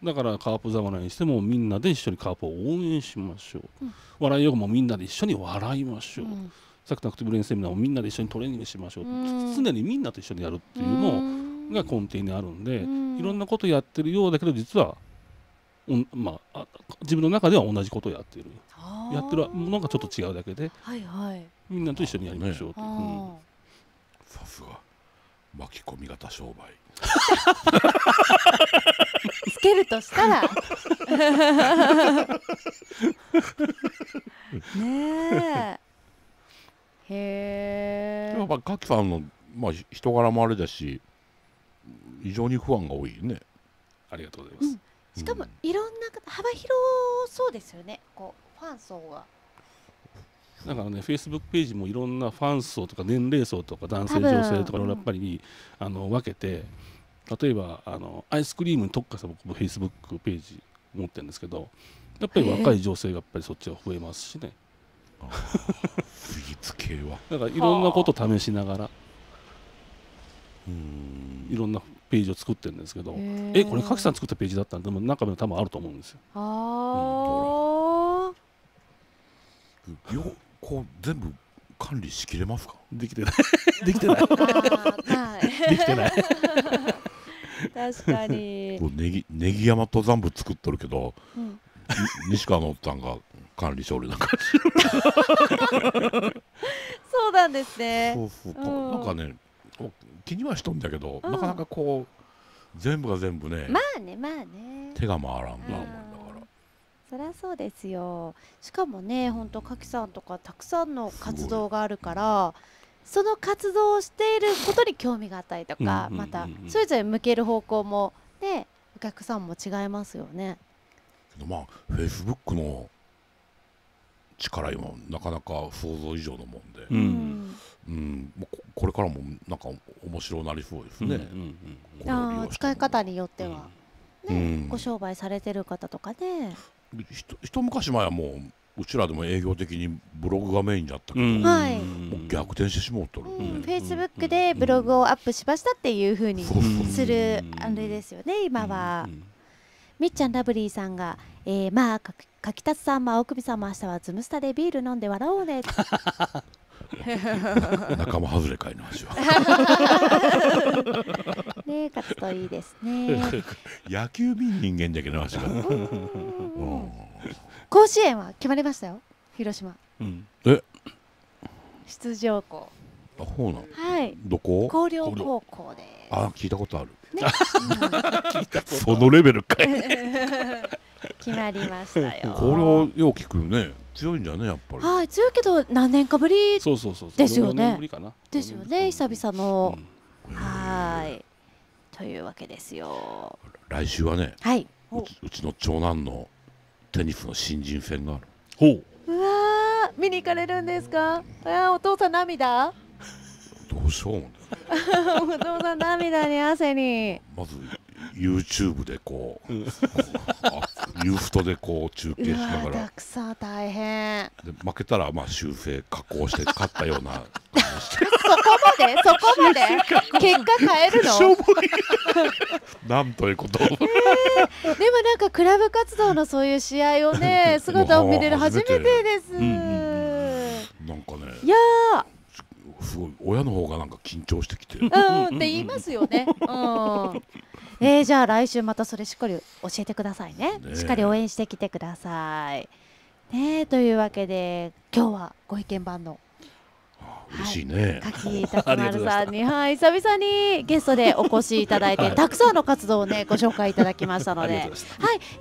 だからカープ侍にしてもみんなで一緒にカープを応援しましょう、うん、笑いよくもみんなで一緒に笑いましょう、うん、サクタクティブレインセミナーもみんなで一緒にトレーニングしましょう、うん、常にみんなと一緒にやるっていうのが根底にあるんで、いろんなことやってるようだけど実はまあ、自分の中では同じことをやってるやってるものがちょっと違うだけで、はいはい、みんなと一緒にやりましょうと。さすが巻き込み型商売つけるとしたら ねえへえやっぱカキさんの、まあ、人柄もあれだし非常に不安が多いねありがとうございます、うん、しかも、いろんな幅広そうですよねこうファン層がだからね、フェイスブックページもいろんなファン層とか年齢層とか男性、女性とかやっぱり、あの分けて例えばあのアイスクリームに特化した僕もフェイスブックページ持ってるんですけどやっぱり若い女性がやっぱりそっちは増えますしね。はだからいろんなこと試しながらいろんなページを作ってるんですけどえこれきさん作ったページだったんでも中身は多分あると思うんですよ。あよこう全部管理しきれますかできてない できてないできてない確かにこうネギネギ山登山部作っとるけど、うん、西川のおっさんが管理勝利なんかそうなんですねそうそう、うん、なんかね気にはしとんだけど、うん、なかなかこう全部が全部ねまあねまあね手が回らんな、うんそりゃそうですよしかもね本当かきさんとかたくさんの活動があるからその活動をしていることに興味があったりとか、またそれぞれ向ける方向もねお客さんも違いますよね。まあフェイスブックの力今なかなか想像以上のもんで、うん、うん、これからもなんか面白なりそうですね。うんうんうん、あ使い方によっては、ね、うん、ご商売されてる方とかで、ね、一昔前はもううちらでも営業的にブログがメインだったけど、はいもう逆転してしまうとる、ね、フェイスブックでブログをアップしましたっていうふうにするあれですよね今は。みっちゃんラブリーさんが、えー、まあ、かきたつさんも青首さんも明日はズムスタでビール飲んで笑おうね。仲間外れ会の話は ね勝つといいですね 野球見人間だけの話が甲子園は決まりましたよ広島、うん、え出場校あ、ほうなの。はい。どこ？広陵高校で。あ、聞いたことある。そのレベルかい。決まりましたよ。これはよう聞くね。強いんじゃねやっぱりはい強いけど何年かぶりですよねそうそうそうですよねですよね久々の、うん、はいというわけですよ来週はねはいうん、ちの長男のテニスの新人戦があるほううわ見に行かれるんですか、あん、お父さん涙どうしようもね お父さん涙に汗にまず YouTube でこう、うん、ユーフトでこう中継しながらたくさん大変で負けたらまあ修正加工して勝ったようなそこまでそこまで結果変えるの なんということ、えー、でもなんかクラブ活動のそういう試合をね 姿を見れる初めてです、なんかねいやすごい親の方がなんか緊張してきて。うん、って言いますよね。うん。えー、じゃあ来週またそれしっかり教えてくださいね。ねしっかり応援してきてください。ねというわけで今日はご意見番の嬉しいね。柿田丸さんに、はい、久々にゲストでお越しいただいて、たくさんの活動をね、ご紹介いただきましたので。はい、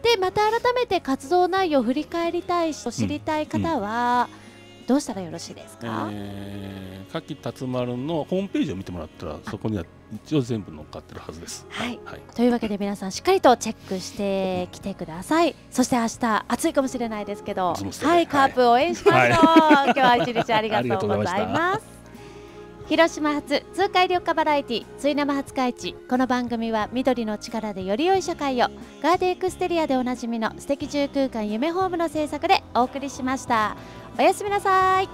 で、また改めて活動内容を振り返りたい、知りたい方は。うんどうしたらよろしいですか、えー、柿辰丸のホームページを見てもらったらそこには一応全部乗っかってるはずです、はい、はい、というわけで皆さんしっかりとチェックしてきてくださいそして明日暑いかもしれないですけどはいカープ応援しましょう、はい、今日は一日ありがとうございます広島発通海緑化バラエティ「つい生初開地」この番組は緑の力でより良い社会をガーデンエクステリアでおなじみの素敵住空間夢ホームの制作でお送りしましたおやすみなさい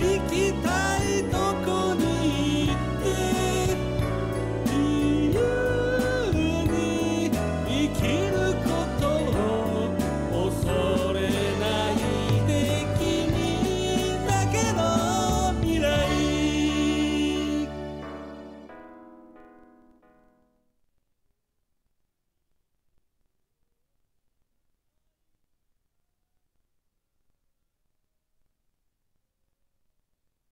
生きたいとこ